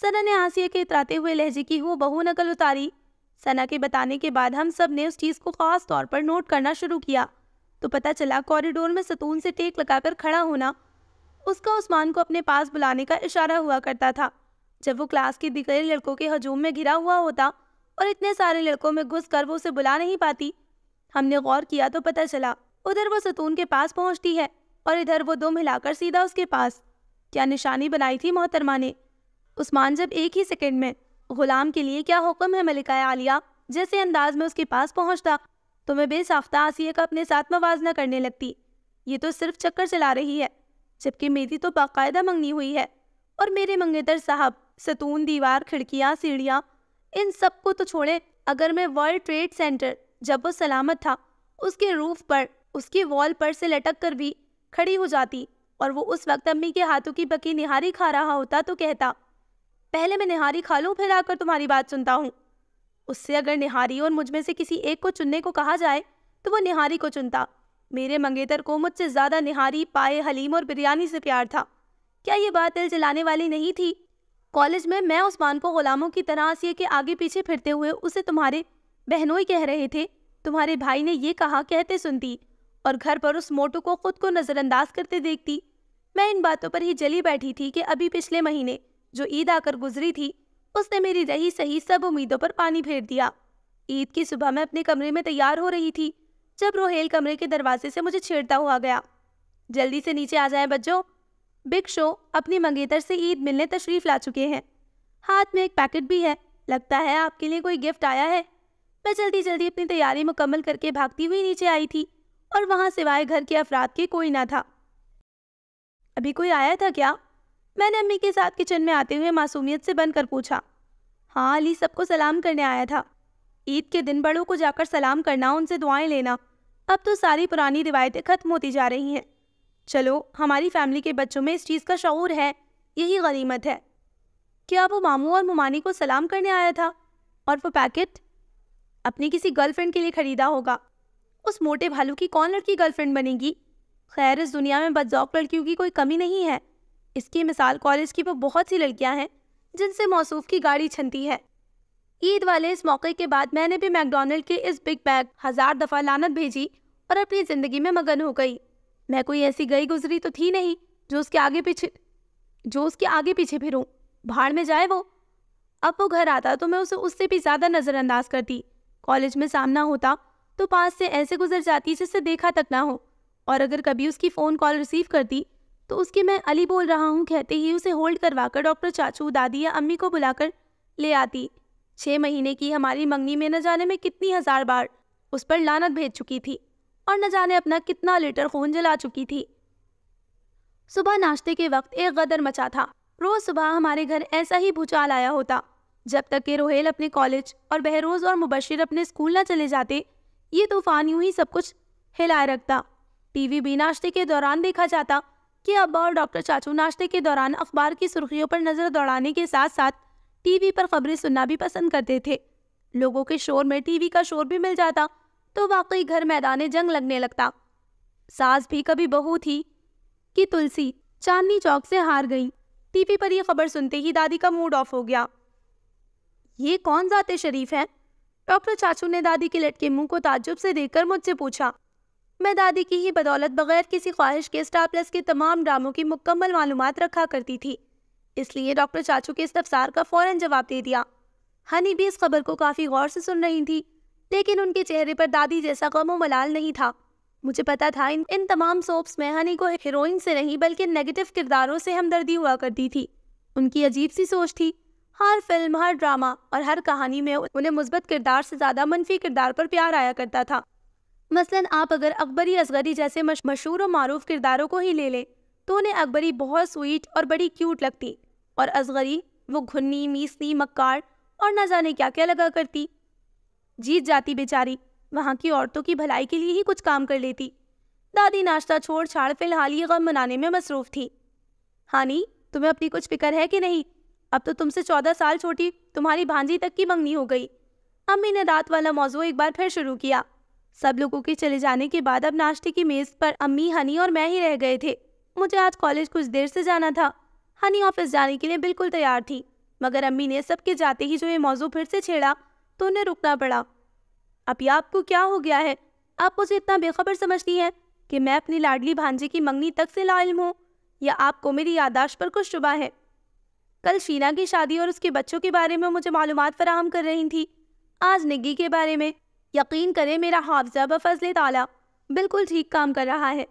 S1: सना ने आसिया के इतराते हुए लहजे की वो बहू नकल उतारी सना के बताने के बाद हम सब ने उस चीज़ को ख़ास तौर पर नोट करना शुरू किया तो पता चला कॉरिडोर में सतून से टेक लगाकर खड़ा होना उसका उस्मान को अपने पास बुलाने का इशारा हुआ करता था जब वो क्लास के दिगरे लड़कों के हजूम में घिरा हुआ होता और इतने सारे लड़कों में घुस वो उसे बुला नहीं पाती हमने गौर किया तो पता चला उधर वो सतून के पास पहुँचती है और इधर वो दम हिलाकर सीधा उसके पास क्या निशानी बनाई थी मोहतरमा ने उस्मान जब एक ही सेकंड में गुलाम के लिए क्या हुक्म है मलिका आलिया जैसे अंदाज में उसके पास पहुंचता तो मैं बेसाफ्ता आसिया का अपने साथ मवाजना करने लगती ये तो सिर्फ चक्कर चला रही है जबकि मेरी तो बाकायदा मंगनी हुई है और मेरे मंगेतर साहब सतून दीवार खिड़कियाँ सीढ़ियाँ इन सब को तो छोड़े अगर मैं वर्ल्ड ट्रेड सेंटर जब वो सलामत था उसके रूफ पर उसकी वॉल पर से लटक कर भी खड़ी हो जाती और वो उस वक्त अम्मी के हाथों की पकी निहारी खा रहा होता तो कहता पहले मैं निहारी खा लूँ फिर आकर तुम्हारी बात सुनता हूँ उससे अगर निहारी और मुझ में से किसी एक को चुनने को कहा जाए तो वो निहारी को चुनता मेरे मंगेतर को मुझसे ज़्यादा निहारी पाए हलीम और बिरयानी से प्यार था क्या ये बात दिल जलाने वाली नहीं थी कॉलेज में मैं उस्मान को गुलामों की तरह हंसी के आगे पीछे फिरते हुए उसे तुम्हारे बहनोई कह रहे थे तुम्हारे भाई ने ये कहा कहते सुनती और घर पर उस मोटू को खुद को नज़रअंदाज करते देखती मैं इन बातों पर ही जली बैठी थी कि अभी पिछले महीने जो ईद आकर गुजरी थी उसने मेरी रही सही सब उम्मीदों पर पानी फेर दिया ईद की सुबह मैं अपने कमरे में तैयार हो रही थी जब रोहेल कमरे के दरवाजे से मुझे छेड़ता हुआ गया जल्दी से नीचे आ जाए बच्चों बिग शो अपनी मंगेतर से ईद मिलने तशरीफ ला चुके हैं हाथ में एक पैकेट भी है लगता है आपके लिए कोई गिफ्ट आया है मैं जल्दी जल्दी अपनी तैयारी मुकम्मल करके भागती हुई नीचे आई थी और वहाँ सिवाय घर के अफराद के कोई ना था अभी कोई आया था क्या मैंने अम्मी के साथ किचन में आते हुए मासूमियत से बनकर पूछा हाँ अली सबको सलाम करने आया था ईद के दिन बड़ों को जाकर सलाम करना उनसे दुआएं लेना अब तो सारी पुरानी रिवायतें ख़त्म होती जा रही हैं चलो हमारी फैमिली के बच्चों में इस चीज़ का शौर है यही गनीमत है क्या वो मामू और मुमानी को सलाम करने आया था और वो पैकेट अपनी किसी गर्लफ्रेंड के लिए ख़रीदा होगा उस मोटे भालू की कौन लड़की गर्लफ्रेंड बनेगी खैर इस दुनिया में बदजौक लड़कियों की कोई कमी नहीं है इसकी मिसाल कॉलेज की वो बहुत सी लड़कियां हैं जिनसे मौसूफ की गाड़ी छनती है ईद वाले इस मौके के बाद मैंने भी मैकडोनल्ड के इस बिग बैग हज़ार दफ़ा लानत भेजी और अपनी ज़िंदगी में मगन हो गई मैं कोई ऐसी गई गुजरी तो थी नहीं जो उसके आगे पीछे जो उसके आगे पीछे फिरूँ भाड़ में जाए वो अब वो घर आता तो मैं उसे उससे भी ज़्यादा नज़रअंदाज करती कॉलेज में सामना होता तो पास से ऐसे गुजर जाती जिससे देखा तक ना हो और अगर कभी उसकी फ़ोन कॉल रिसीव करती तो उसके मैं अली बोल रहा हूँ कहते ही उसे होल्ड करवाकर डॉक्टर चाचू दादी या अम्मी को बुलाकर ले आती छः महीने की हमारी मंगनी में न जाने में कितनी हज़ार बार उस पर लानत भेज चुकी थी और न जाने अपना कितना लीटर खून जला चुकी थी सुबह नाश्ते के वक्त एक गदर मचा था रोज़ सुबह हमारे घर ऐसा ही भूचाल आया होता जब तक कि रोहेल अपने कॉलेज और बहरोज़ और मुबशर अपने स्कूल न चले जाते ये तूफ़ान यूँ ही सब कुछ हिलाए रखता टीवी भी नाश्ते के दौरान देखा जाता कि अब और डॉक्टर चाचू नाश्ते के दौरान अखबार की सुर्खियों पर नज़र दौड़ाने के साथ साथ टीवी पर खबरें सुनना भी पसंद करते थे लोगों के शोर में टीवी का शोर भी मिल जाता तो वाकई घर मैदान जंग लगने लगता सास भी कभी बहू थी कि तुलसी चांदनी चौक से हार गई टीवी पर यह खबर सुनते ही दादी का मूड ऑफ हो गया ये कौन जाते शरीफ है डॉक्टर चाचू ने दादी के लटके मुंह को ताज्जुब से देखकर मुझसे पूछा मैं दादी की ही बदौलत बगैर किसी ख्वाहिश के स्टार प्लस के तमाम ड्रामों की मुकम्मल मालूम रखा करती थी इसलिए डॉक्टर चाचू के इस तफसार का फौरन जवाब दे दिया हनी भी इस खबर को काफ़ी गौर से सुन रही थी लेकिन उनके चेहरे पर दादी जैसा गम मलाल नहीं था मुझे पता था इन इन तमाम सोप्स में हनी को हीरोइन से नहीं बल्कि नेगेटिव किरदारों से हमदर्दी हुआ करती थी उनकी अजीब सी सोच थी हर फिल्म हर ड्रामा और हर कहानी में उन्हें मुस्बत किरदार से ज़्यादा मनफी किरदार पर प्यार आया करता था मसलन आप अगर अकबरी असगरी जैसे मशहूर और मरूफ किरदारों को ही ले लें तो उन्हें अकबरी बहुत स्वीट और बड़ी क्यूट लगती और असगरी वो घुन्नी मीसनी मक्कार और न जाने क्या क्या लगा करती जीत जाती बेचारी वहाँ की औरतों की भलाई के लिए ही कुछ काम कर लेती दादी नाश्ता छोड़ छाड़ फिलहाल ये गम मनाने में मसरूफ थी हानि तुम्हें अपनी कुछ फिक्र है कि नहीं अब तो तुमसे चौदह साल छोटी तुम्हारी भांजी तक की मंगनी हो गई अम्मी ने रात वाला मौजू एक बार फिर शुरू किया सब लोगों के चले जाने के बाद अब नाश्ते की मेज़ पर अम्मी हनी और मैं ही रह गए थे मुझे आज कॉलेज कुछ देर से जाना था हनी ऑफिस जाने के लिए बिल्कुल तैयार थी मगर अम्मी ने सबके जाते ही जो ये मौजू फिर से छेड़ा तो उन्हें रुकना पड़ा अब यह आपको क्या हो गया है आप मुझे इतना बेखबर समझती हैं कि मैं अपनी लाडली भांजे की मंगनी तक से लाइल हूँ या आपको मेरी यादाश्त पर कुछ शुबा है कल शीना की शादी और उसके बच्चों के बारे में मुझे मालूम फराहम कर रही थी आज निग्गी के बारे में यकीन करें मेरा हाफजा बफजल ताला बिल्कुल ठीक काम कर रहा है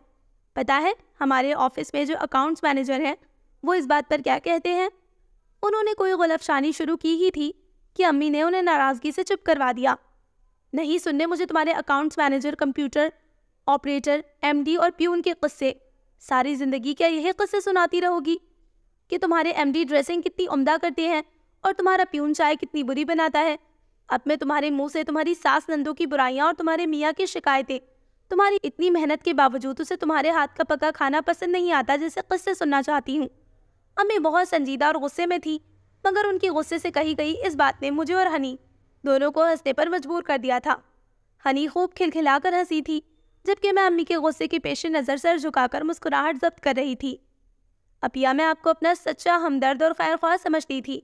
S1: पता है हमारे ऑफिस में जो अकाउंट्स मैनेजर हैं वो इस बात पर क्या कहते हैं उन्होंने कोई गलफशानी शुरू की ही थी कि अम्मी ने उन्हें नाराज़गी से चुप करवा दिया नहीं सुनने मुझे तुम्हारे accounts manager computer operator MD और प्यून के क़स्से सारी ज़िंदगी क्या यही क़स्से सुनाती रहोगी कि तुम्हारे एमडी ड्रेसिंग कितनी उम्दा करते हैं और तुम्हारा प्यून चाय कितनी बुरी बनाता है अब मैं तुम्हारे मुंह से तुम्हारी सास नंदों की बुराइयां और तुम्हारे मियाँ की शिकायतें तुम्हारी इतनी मेहनत के बावजूद उसे तुम्हारे हाथ का पका खाना पसंद नहीं आता जैसे किस्से सुनना चाहती हूँ अम्मी बहुत संजीदा और गुस्से में थी मगर उनके गुस्से से कही गई इस बात ने मुझे और हनी दोनों को हंसने पर मजबूर कर दिया था हनी खूब खिलखिलाकर हंसी थी जबकि मैं अम्मी के गुस्से के पेश नज़र सर झुकाकर मुस्कुराहट जब्त कर रही थी अपिया मैं आपको अपना सच्चा हमदर्द और खैर ख्वाह समझती थी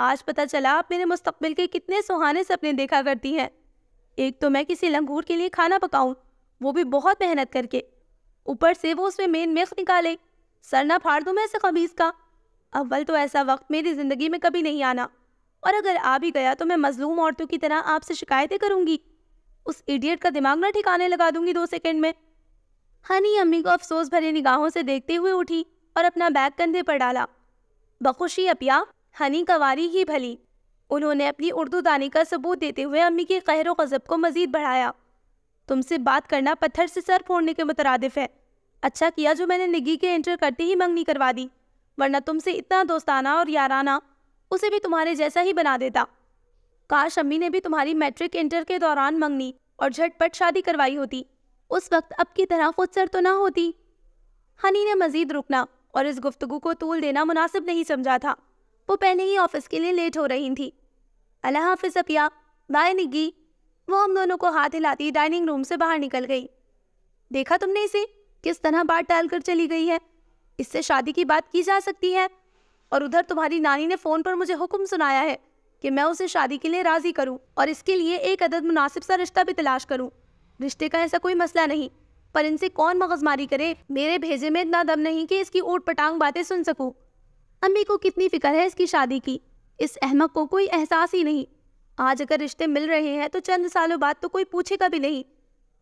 S1: आज पता चला आप मेरे मुस्तकबिल के कितने सुहाने सपने देखा करती हैं एक तो मैं किसी लंगूर के लिए खाना पकाऊं वो भी बहुत मेहनत करके ऊपर से वो उसमें मेन मेख निकाले सर ना फाड़ दूँ मैं ऐसे खबीज का अव्वल तो ऐसा वक्त मेरी ज़िंदगी में कभी नहीं आना और अगर आ भी गया तो मैं मजलूम औरतों की तरह आपसे शिकायतें करूँगी उस इडियट का दिमाग ना ठिकाने लगा दूंगी दो सेकेंड में हनी अम्मी को अफसोस भरे निगाहों से देखते हुए उठी और अपना बैग कंधे पर डाला बखुशी अपिया हनी कंवारी ही भली उन्होंने अपनी उर्दू दानी का सबूत देते हुए अम्मी के कहर वजब को मज़ीद बढ़ाया तुमसे बात करना पत्थर से सर फोड़ने के मुतरदफ़ है अच्छा किया जो मैंने निगी के इंटर करते ही मंगनी करवा दी वरना तुमसे इतना दोस्ताना और याराना उसे भी तुम्हारे जैसा ही बना देता काश अम्मी ने भी तुम्हारी मैट्रिक इंटर के दौरान मंगनी और झटपट शादी करवाई होती उस वक्त अब की तरह खुद सर तो ना होती हनी ने मज़ीद रुकना और इस गुफ्तु को तूल देना मुनासिब नहीं समझा था वो पहले ही ऑफिस के लिए लेट हो रही थी अल्लाह हाफिज अपिया बाय निगी वो हम दोनों को हाथ हिलाती डाइनिंग रूम से बाहर निकल गई देखा तुमने इसे किस तरह बात कर चली गई है इससे शादी की बात की जा सकती है और उधर तुम्हारी नानी ने फ़ोन पर मुझे हुक्म सुनाया है कि मैं उसे शादी के लिए राज़ी करूं और इसके लिए एक अदद मुनासिब सा रिश्ता भी तलाश करूं। रिश्ते का ऐसा कोई मसला नहीं पर इनसे कौन मगजमारी करे मेरे भेजे में इतना दम नहीं कि इसकी ऊट पटांग बातें सुन सकूं अम्मी को कितनी फिक्र है इसकी शादी की इस अहमक को कोई एहसास ही नहीं आज अगर रिश्ते मिल रहे हैं तो चंद सालों बाद तो कोई पूछेगा भी नहीं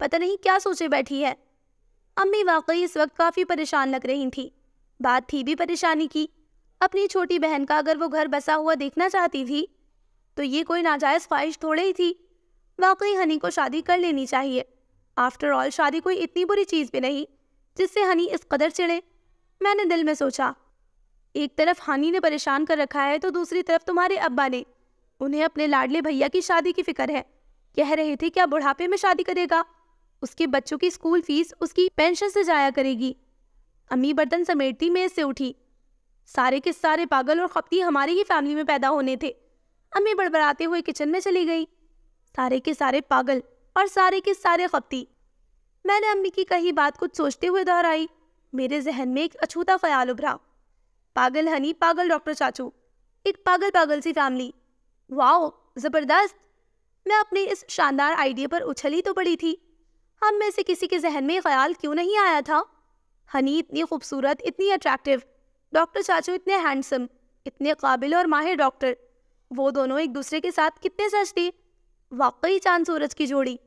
S1: पता नहीं क्या सोचे बैठी है अम्मी वाकई इस वक्त काफ़ी परेशान लग रही थी बात थी भी परेशानी की अपनी छोटी बहन का अगर वो घर बसा हुआ देखना चाहती थी तो ये कोई नाजायज़ ख्वाहिश थोड़े ही थी वाकई हनी को शादी कर लेनी चाहिए आफ्टर ऑल शादी कोई इतनी बुरी चीज़ भी नहीं जिससे हनी इस कदर चिड़े मैंने दिल में सोचा एक तरफ हानि ने परेशान कर रखा है तो दूसरी तरफ तुम्हारे अब्बा ने उन्हें अपने लाडले भैया की शादी की फिक्र है कह रहे थे क्या बुढ़ापे में शादी करेगा उसके बच्चों की स्कूल फीस उसकी पेंशन से जाया करेगी अम्मी बर्तन समेटती मेज से उठी सारे के सारे पागल और खपती हमारे ही फैमिली में पैदा होने थे अम्मी बड़बड़ाते हुए किचन में चली गई सारे के सारे पागल और सारे के सारे खपती मैंने अम्मी की कही बात कुछ सोचते हुए दोहराई मेरे जहन में एक अछूता ख्याल उभरा पागल हनी पागल डॉक्टर चाचू एक पागल पागल सी फैमिली वाओ ज़बरदस्त मैं अपने इस शानदार आइडिया पर उछली तो पड़ी थी हम में से किसी के जहन में ख्याल क्यों नहीं आया था हनी इतनी खूबसूरत इतनी अट्रैक्टिव डॉक्टर चाचू इतने हैंडसम इतने काबिल और माहिर डॉक्टर वो दोनों एक दूसरे के साथ कितने सजते वाकई चांद सूरज की जोड़ी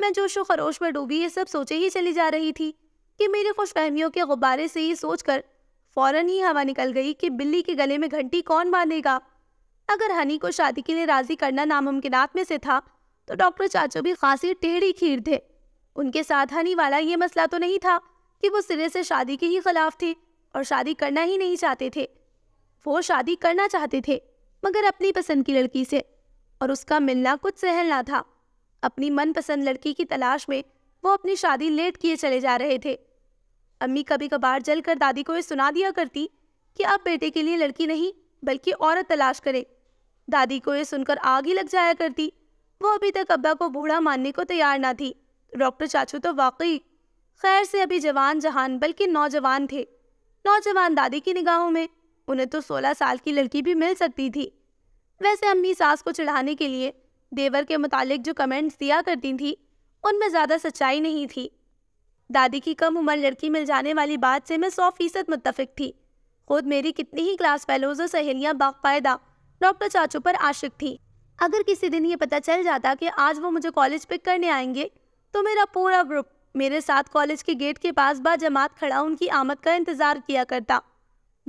S1: मैं जोशो खरोश में डूबी ये सब सोचे ही चली जा रही थी कि मेरी खुशफहमियों के गुब्बारे से ये सोचकर फौरन ही हवा निकल गई कि बिल्ली के गले में घंटी कौन बांधेगा अगर हनी को शादी के लिए राजी करना नामुमकिनात में से था तो डॉक्टर चाचो भी खासी टेढ़ी खीर थे उनके साथ हनी वाला ये मसला तो नहीं था कि वो सिरे से शादी के ही खिलाफ थे और शादी करना ही नहीं चाहते थे वो शादी करना चाहते थे मगर अपनी पसंद की लड़की से और उसका मिलना कुछ सहल ना था अपनी मनपसंद लड़की की तलाश में वो अपनी शादी लेट किए चले जा रहे थे अम्मी कभी कभार जल कर दादी को यह सुना दिया करती कि अब बेटे के लिए लड़की नहीं बल्कि औरत तलाश करे दादी को यह सुनकर आग ही लग जाया करती वो अभी तक अब्बा को बूढ़ा मानने को तैयार ना थी डॉक्टर चाचू तो वाकई खैर से अभी जवान जहान बल्कि नौजवान थे नौजवान दादी की निगाहों में उन्हें तो सोलह साल की लड़की भी मिल सकती थी वैसे अम्मी सास को चढ़ाने के लिए देवर के मुतालिक जो कमेंट्स दिया करती थी उनमें ज़्यादा सच्चाई नहीं थी दादी की कम उम्र लड़की मिल जाने वाली बात से मैं सौ फीसद मुतफिक थी खुद मेरी कितनी ही क्लास फेलोज और सहेलियाँ बाकायदा डॉक्टर चाचू पर आशिक थी अगर किसी दिन ये पता चल जाता कि आज वो मुझे कॉलेज पिक करने आएंगे तो मेरा पूरा ग्रुप मेरे साथ कॉलेज के गेट के पास बा जमात खड़ा उनकी आमद का इंतज़ार किया करता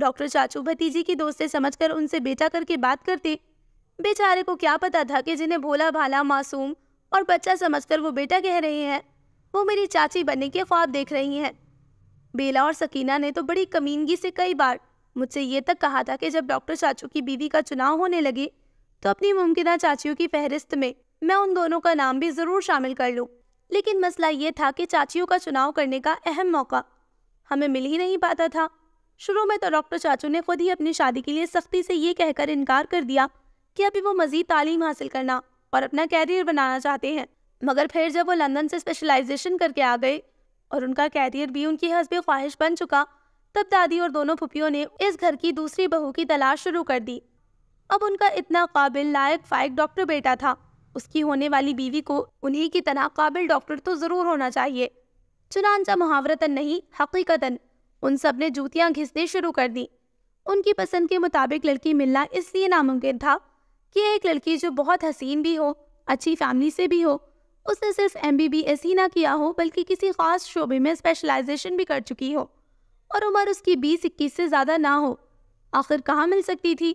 S1: डॉक्टर चाचू भतीजी की दोस्तें समझकर उनसे बेटा करके बात करते बेचारे को क्या पता था कि जिन्हें भोला भाला मासूम और बच्चा समझकर वो बेटा कह रहे हैं वो मेरी चाची बनने के ख्वाब देख रही हैं बेला और सकीना ने तो बड़ी कमीनगी से कई बार मुझसे ये तक कहा था कि जब डॉक्टर चाचू की बीवी का चुनाव होने लगे तो अपनी मुमकिन चाचियों की फहरिस्त में मैं उन दोनों का नाम भी ज़रूर शामिल कर लूँ लेकिन मसला ये था कि चाचियों का चुनाव करने का अहम मौका हमें मिल ही नहीं पाता था शुरू में तो डॉक्टर चाचू ने खुद ही अपनी शादी के लिए सख्ती से ये कहकर इनकार कर दिया कि अभी वो मज़ीद तालीम हासिल करना और अपना कैरियर बनाना चाहते हैं मगर फिर जब वो लंदन से स्पेशलाइजेशन करके आ गए और उनका कैरियर भी उनकी हसब ख्वाहिश बन चुका तब दादी और दोनों फुपियों ने इस घर की दूसरी बहू की तलाश शुरू कर दी अब उनका इतना काबिल लायक फाइक डॉक्टर बेटा था उसकी होने वाली बीवी को उन्हीं की तरह काबिल डॉक्टर तो ज़रूर होना चाहिए चुनानचा मुहावरतन नहीं हकीकतन उन सब ने जूतियाँ घिसनी शुरू कर दी उनकी पसंद के मुताबिक लड़की मिलना इसलिए नामुमकिन था कि एक लड़की जो बहुत हसीन भी हो अच्छी फैमिली से भी हो उसने सिर्फ एम ही ना किया हो बल्कि किसी खास शोबे में स्पेशलाइजेशन भी कर चुकी हो और उम्र उसकी बीस इक्कीस से ज़्यादा ना हो आखिर कहाँ मिल सकती थी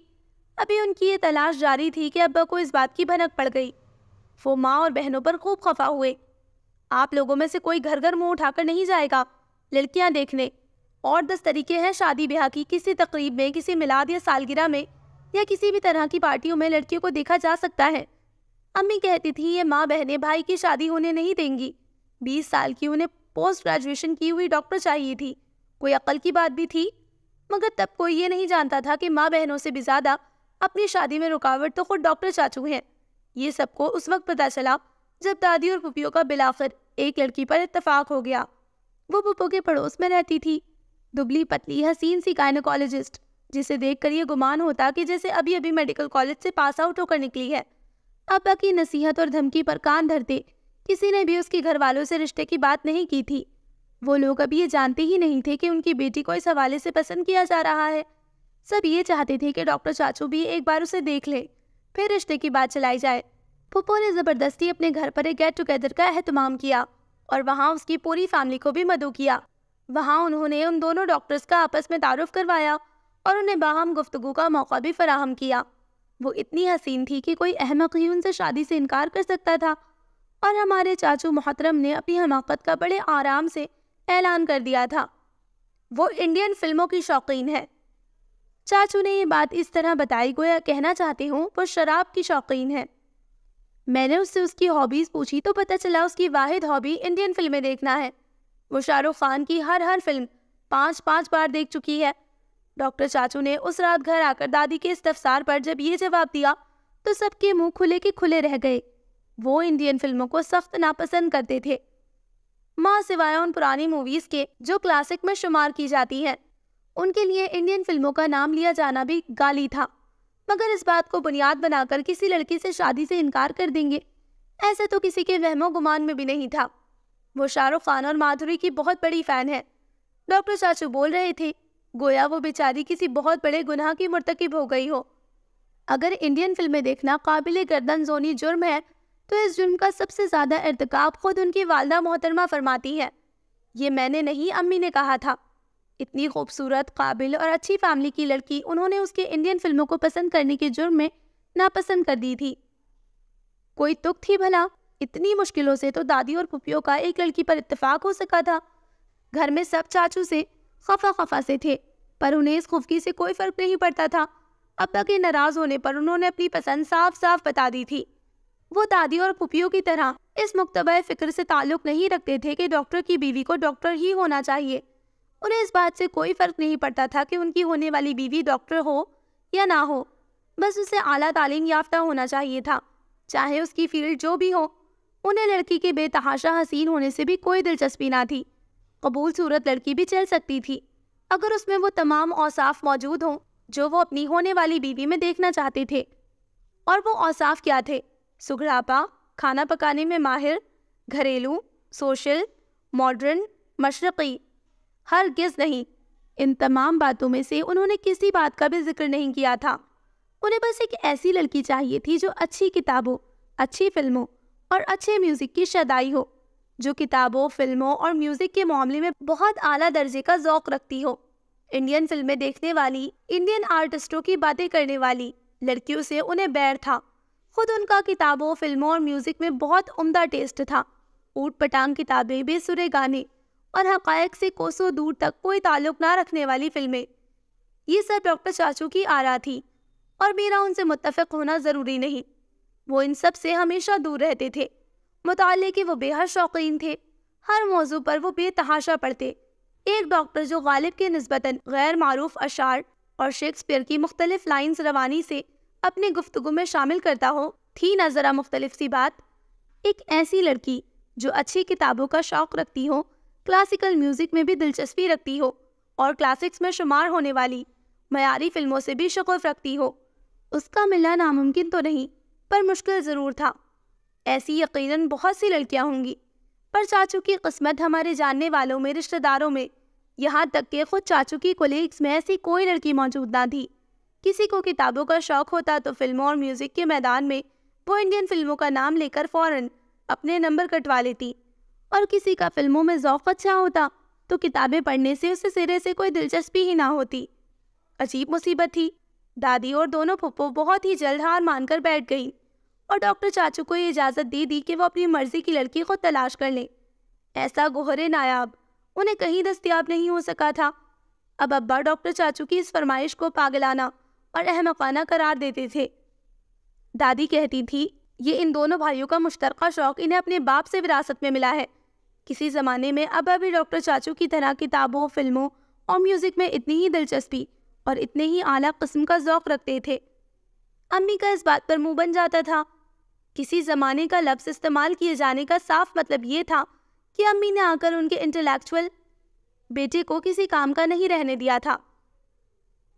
S1: अभी उनकी ये तलाश जारी थी कि अब्बा को इस बात की भनक पड़ गई वो माँ और बहनों पर खूब खफा हुए आप लोगों में से कोई घर घर मुंह उठाकर नहीं जाएगा लड़कियाँ देखने और दस तरीके हैं शादी ब्याह की किसी तकरीब में किसी मिलाद या सालगिरह में या किसी भी तरह की पार्टियों में लड़कियों को देखा जा सकता है अम्मी कहती थी ये माँ बहने भाई की शादी होने नहीं देंगी बीस साल की उन्हें पोस्ट ग्रेजुएशन की हुई डॉक्टर चाहिए थी कोई अकल की बात भी थी मगर तब कोई ये नहीं जानता था कि माँ बहनों से भी ज़्यादा अपनी शादी में रुकावट तो खुद डॉक्टर चाचू हैं ये सबको उस वक्त पता चला जब दादी और पुपियों का बिलाखिर एक लड़की पर इतफाक़ हो गया वो पुपो के पड़ोस में रहती थी दुबली पतली हसीन सी गायनोकोलॉजिस्ट जिसे देख कर ये गुमान होता कि जैसे अभी अभी मेडिकल कॉलेज से पास आउट होकर निकली है पापा की नसीहत और धमकी पर कान धरते किसी ने भी उसके घर वालों से रिश्ते की बात नहीं की थी वो लोग अभी ये जानते ही नहीं थे कि उनकी बेटी को इस हवाले से पसंद किया जा रहा है सब ये चाहते थे कि डॉक्टर चाचू भी एक बार उसे देख ले फिर रिश्ते की बात चलाई जाए पुप्पो ने ज़बरदस्ती अपने घर पर एक गेट टुगेदर का अहतमाम किया और वहाँ उसकी पूरी फैमिली को भी मदू किया वहाँ उन्होंने उन दोनों डॉक्टर्स का आपस में तारुफ करवाया और उन्हें बाहम गुफ्तु का मौका भी फराहम किया वो इतनी हसीन थी कि कोई अहमक ही उनसे शादी से इनकार कर सकता था और हमारे चाचू मोहतरम ने अपनी हमाकत का बड़े आराम से ऐलान कर दिया था वो इंडियन फिल्मों की शौकीन है चाचू ने ये बात इस तरह बताई गोया कहना चाहती हूँ वो शराब की शौकीन है मैंने उससे उसकी हॉबीज़ पूछी तो पता चला उसकी वाहिद हॉबी इंडियन फिल्में देखना है वो शाहरुख खान की हर हर फिल्म पाँच पाँच बार देख चुकी है डॉक्टर चाचू ने उस रात घर आकर दादी के इस्तफसार पर जब ये जवाब दिया तो सबके मुंह खुले के खुले रह गए वो इंडियन फिल्मों को सख्त नापसंद करते थे माँ सिवाय उन पुरानी मूवीज के जो क्लासिक में शुमार की जाती हैं उनके लिए इंडियन फिल्मों का नाम लिया जाना भी गाली था मगर इस बात को बुनियाद बनाकर किसी लड़की से शादी से इनकार कर देंगे ऐसा तो किसी के वहमो गुमान में भी नहीं था वो शाहरुख खान और माधुरी की बहुत बड़ी फ़ैन है डॉक्टर चाचू बोल रहे थे गोया वो बेचारी किसी बहुत बड़े गुनाह की मरतकब हो गई हो अगर इंडियन फिल्में देखना काबिल गर्दन जोनी जुर्म है तो इस जुर्म का सबसे ज़्यादा इरतक खुद उनकी वालदा मोहतरमा फरमाती है ये मैंने नहीं अम्मी ने कहा था इतनी खूबसूरत काबिल और अच्छी फैमिली की लड़की उन्होंने उसके इंडियन फिल्मों को पसंद करने के जुर्म में नापसंद कर दी थी कोई तुक थी भला इतनी मुश्किलों से तो दादी और पुपियों का एक लड़की पर इतफाक हो सका था घर में सब चाचू से खफा खफा से थे पर उन्हें इस खुफकी से कोई फ़र्क नहीं पड़ता था अब्बा के नाराज़ होने पर उन्होंने अपनी पसंद साफ साफ बता दी थी वो दादी और पुपियों की तरह इस मुक्तब फ़िक्र से ताल्लुक़ नहीं रखते थे कि डॉक्टर की बीवी को डॉक्टर ही होना चाहिए उन्हें इस बात से कोई फ़र्क नहीं पड़ता था कि उनकी होने वाली बीवी डॉक्टर हो या ना हो बस उसे आला तालीम याफ्ता होना चाहिए था चाहे उसकी फील्ड जो भी हो उन्हें लड़की के बेतहाशा हसीन होने से भी कोई दिलचस्पी ना थी सूरत लड़की भी चल सकती थी अगर उसमें वो तमाम औसाफ मौजूद हों जो वो अपनी होने वाली बीवी में देखना चाहते थे और वो औसाफ क्या थे सुगड़ापा खाना पकाने में माहिर घरेलू सोशल मॉडर्न मशरक़ी हर गिज नहीं इन तमाम बातों में से उन्होंने किसी बात का भी जिक्र नहीं किया था उन्हें बस एक ऐसी लड़की चाहिए थी जो अच्छी किताबों अच्छी फिल्मों और अच्छे म्यूज़िक की शदाई हो जो किताबों फिल्मों और म्यूज़िक के मामले में बहुत आला दर्जे का जौक रखती हो इंडियन फिल्में देखने वाली इंडियन आर्टिस्टों की बातें करने वाली लड़कियों से उन्हें बैर था खुद उनका किताबों फिल्मों और म्यूज़िक में बहुत उम्दा टेस्ट था ऊट पटांग किताबें बेसुरे गाने और हकायक से कोसों दूर तक कोई ताल्लुक ना रखने वाली फिल्में ये सब डॉक्टर चाचू की आरा थी और मेरा उनसे मुतफ़ होना ज़रूरी नहीं वो इन सब से हमेशा दूर रहते थे मुताले के वो बेहद शौकीन थे हर मौजू पर वो बेतहाशा पढ़ते एक डॉक्टर जो गालिब के नस्बता गैर मरूफ अशार और शेक्सपियर की मुख्तलिफ लाइन्स रवानी से अपने गुफ्तु में शामिल करता हो थी ना ज़रा मुख्तलिफ सी बात एक ऐसी लड़की जो अच्छी किताबों का शौक़ रखती हो क्लासिकल म्यूज़िक में भी दिलचस्पी रखती हो और क्लासिक्स में शुमार होने वाली मयारी फिल्मों से भी शगुफ़ रखती हो उसका मिलना नामुमकिन तो नहीं पर मुश्किल ज़रूर था ऐसी यकीनन बहुत सी लड़कियां होंगी पर चाचू की किस्मत हमारे जानने वालों में रिश्तेदारों में यहाँ तक कि खुद चाचू की कोलीग्स में ऐसी कोई लड़की मौजूद ना थी किसी को किताबों का शौक होता तो फिल्मों और म्यूज़िक के मैदान में वो इंडियन फिल्मों का नाम लेकर फ़ौरन अपने नंबर कटवा लेती और किसी का फिल्मों में ओक़ अच्छा होता तो किताबें पढ़ने से उसे सिरे से कोई दिलचस्पी ही ना होती अजीब मुसीबत थी दादी और दोनों फुप्पो बहुत ही जल्द हार मानकर बैठ गई और डॉक्टर चाचू को ये इजाज़त दे दी कि वो अपनी मर्ज़ी की लड़की को तलाश कर लें ऐसा गोहरे नायाब उन्हें कहीं दस्तियाब नहीं हो सका था अब अब्बा डॉक्टर चाचू की इस फरमाइश को पागलाना और अहमकाना करार देते थे दादी कहती थी ये इन दोनों भाइयों का मुश्तर शौक़ इन्हें अपने बाप से विरासत में मिला है किसी ज़माने में अब अभी डॉक्टर चाचू की तरह किताबों फिल्मों और म्यूज़िक में इतनी ही दिलचस्पी और इतने ही आला कस्म का ओक़ रखते थे अम्मी का इस बात पर मुंह बन जाता था किसी ज़माने का लफ्ज़ इस्तेमाल किए जाने का साफ मतलब ये था कि अम्मी ने आकर उनके इंटेलेक्चुअल बेटे को किसी काम का नहीं रहने दिया था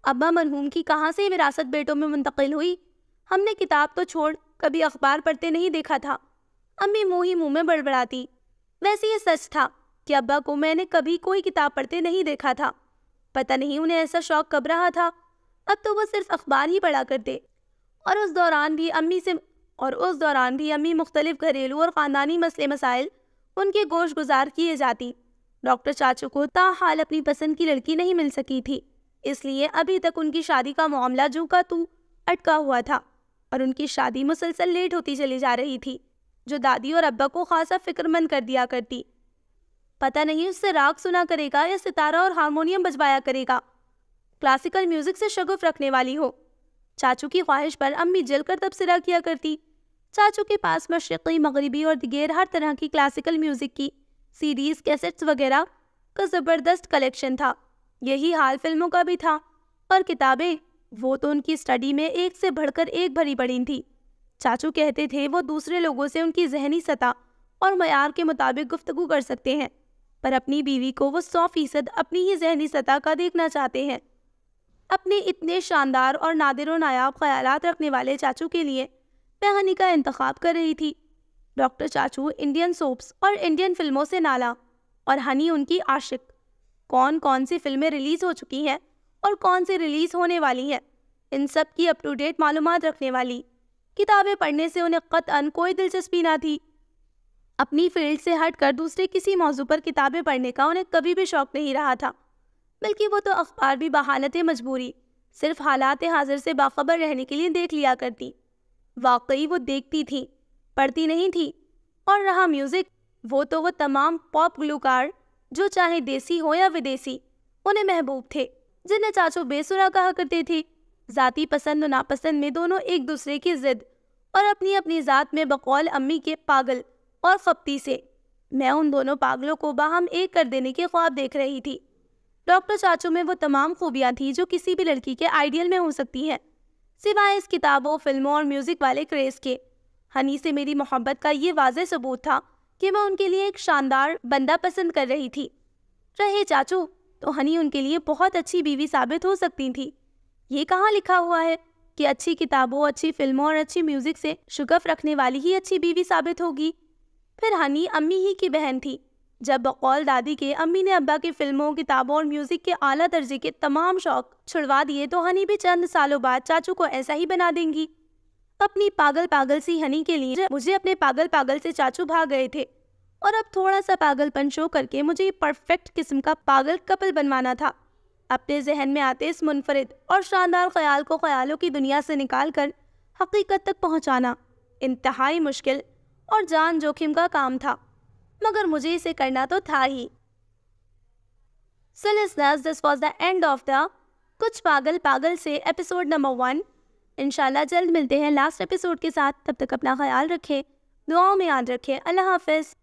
S1: अब्बा मरहूम की कहाँ से विरासत बेटों में मुंतकिल हुई हमने किताब तो छोड़ कभी अखबार पढ़ते नहीं देखा था अम्मी मुँह ही मुँह में बड़बड़ाती वैसे ये सच था कि अब्बा को मैंने कभी कोई किताब पढ़ते नहीं देखा था पता नहीं उन्हें ऐसा शौक कब रहा था अब तो वो सिर्फ अखबार ही पढ़ा करते और उस दौरान भी अम्मी से और उस दौरान भी अम्मी मुख्तलिफ घरेलू और ख़ानदानी मसले मसाइल उनके गोश गुजार किए जाती डॉक्टर चाचू को ता हाल अपनी पसंद की लड़की नहीं मिल सकी थी इसलिए अभी तक उनकी शादी का मामला जू का तू अटका हुआ था और उनकी शादी मुसलसल लेट होती चली जा रही थी जो दादी और अब्बा को खासा फिक्रमंद कर दिया करती पता नहीं उससे राग सुना करेगा या सितारा और हारमोनियम बजवाया करेगा क्लासिकल म्यूज़िक से शगुफ रखने वाली हो चाचू की ख्वाहिश पर अम्मी जलकर तबसरा किया करती चाचू के पास मशरक़ी मगरबी और दिगेर हर तरह की क्लासिकल म्यूज़िक की सीरीज़ कैसेट्स वगैरह का ज़बरदस्त कलेक्शन था यही हाल फिल्मों का भी था और किताबें वो तो उनकी स्टडी में एक से बढ़कर एक भरी पड़ी थी चाचू कहते थे वो दूसरे लोगों से उनकी जहनी सतह और मैार के मुताबिक गुफ्तु कर सकते हैं पर अपनी बीवी को वो सौ फीसद अपनी ही जहनी सतह का देखना चाहते हैं अपने इतने शानदार और नादिर नायाब ख्याल रखने वाले चाचू के लिए मैं हनी का इंतखब कर रही थी डॉक्टर चाचू इंडियन सोप्स और इंडियन फिल्मों से नाला और हनी उनकी आशिक कौन कौन सी फिल्में रिलीज़ हो चुकी हैं और कौन सी रिलीज़ होने वाली हैं इन सब की अप टू डेट मालूम रखने वाली किताबें पढ़ने से उन्हें कतअन कोई दिलचस्पी ना थी अपनी फील्ड से हट कर दूसरे किसी मौजू पर किताबें पढ़ने का उन्हें कभी भी शौक नहीं रहा था बल्कि वो तो अखबार भी बहालत मजबूरी सिर्फ हालात हाजिर से बाखबर रहने के लिए देख लिया करती वाकई वो देखती थी पढ़ती नहीं थी और रहा म्यूज़िक वो तो वो तमाम पॉप ग्लूकार जो चाहे देसी हो या विदेशी उन्हें महबूब थे जिन्हें चाचू बेसुरा कहा करते थे जाति पसंद और नापसंद में दोनों एक दूसरे की जिद और अपनी अपनी ज़ात में बकौल अम्मी के पागल और खपती से मैं उन दोनों पागलों को बाहम एक कर देने के ख्वाब देख रही थी डॉक्टर चाचू में वो तमाम खूबियाँ थी जो किसी भी लड़की के आइडियल में हो सकती हैं सिवाय इस किताबों फिल्मों और म्यूज़िक वाले क्रेज़ के हनी से मेरी मोहब्बत का ये वाज सबूत था कि मैं उनके लिए एक शानदार बंदा पसंद कर रही थी रहे चाचू तो हनी उनके लिए बहुत अच्छी बीवी साबित हो सकती थी ये कहाँ लिखा हुआ है कि अच्छी किताबों अच्छी फिल्मों और अच्छी म्यूज़िक से शुगफ रखने वाली ही अच्छी बीवी साबित होगी फिर हनी अम्मी ही की बहन थी जब बकौल दादी के अम्मी ने अब्बा की फिल्मों किताबों और म्यूज़िक के आला दर्जे के तमाम शौक छुड़वा दिए तो हनी भी चंद सालों बाद चाचू को ऐसा ही बना देंगी अपनी पागल पागल सी हनी के लिए मुझे अपने पागल पागल से चाचू भाग गए थे और अब थोड़ा सा पागलपन शो करके मुझे परफेक्ट किस्म का पागल कपल बनवाना था अपने जहन में आते इस मुनफरद और शानदार ख्याल को ख्यालों की दुनिया से निकाल कर हकीकत तक पहुँचाना इंतहाई मुश्किल और जान जोखिम का काम था मगर मुझे इसे करना तो था ही So this was the end of the कुछ पागल पागल से एपिसोड नंबर वन इनशाला जल्द मिलते हैं लास्ट एपिसोड के साथ तब तक अपना ख्याल रखें दुआओं में याद रखें अल्लाह हाफिज़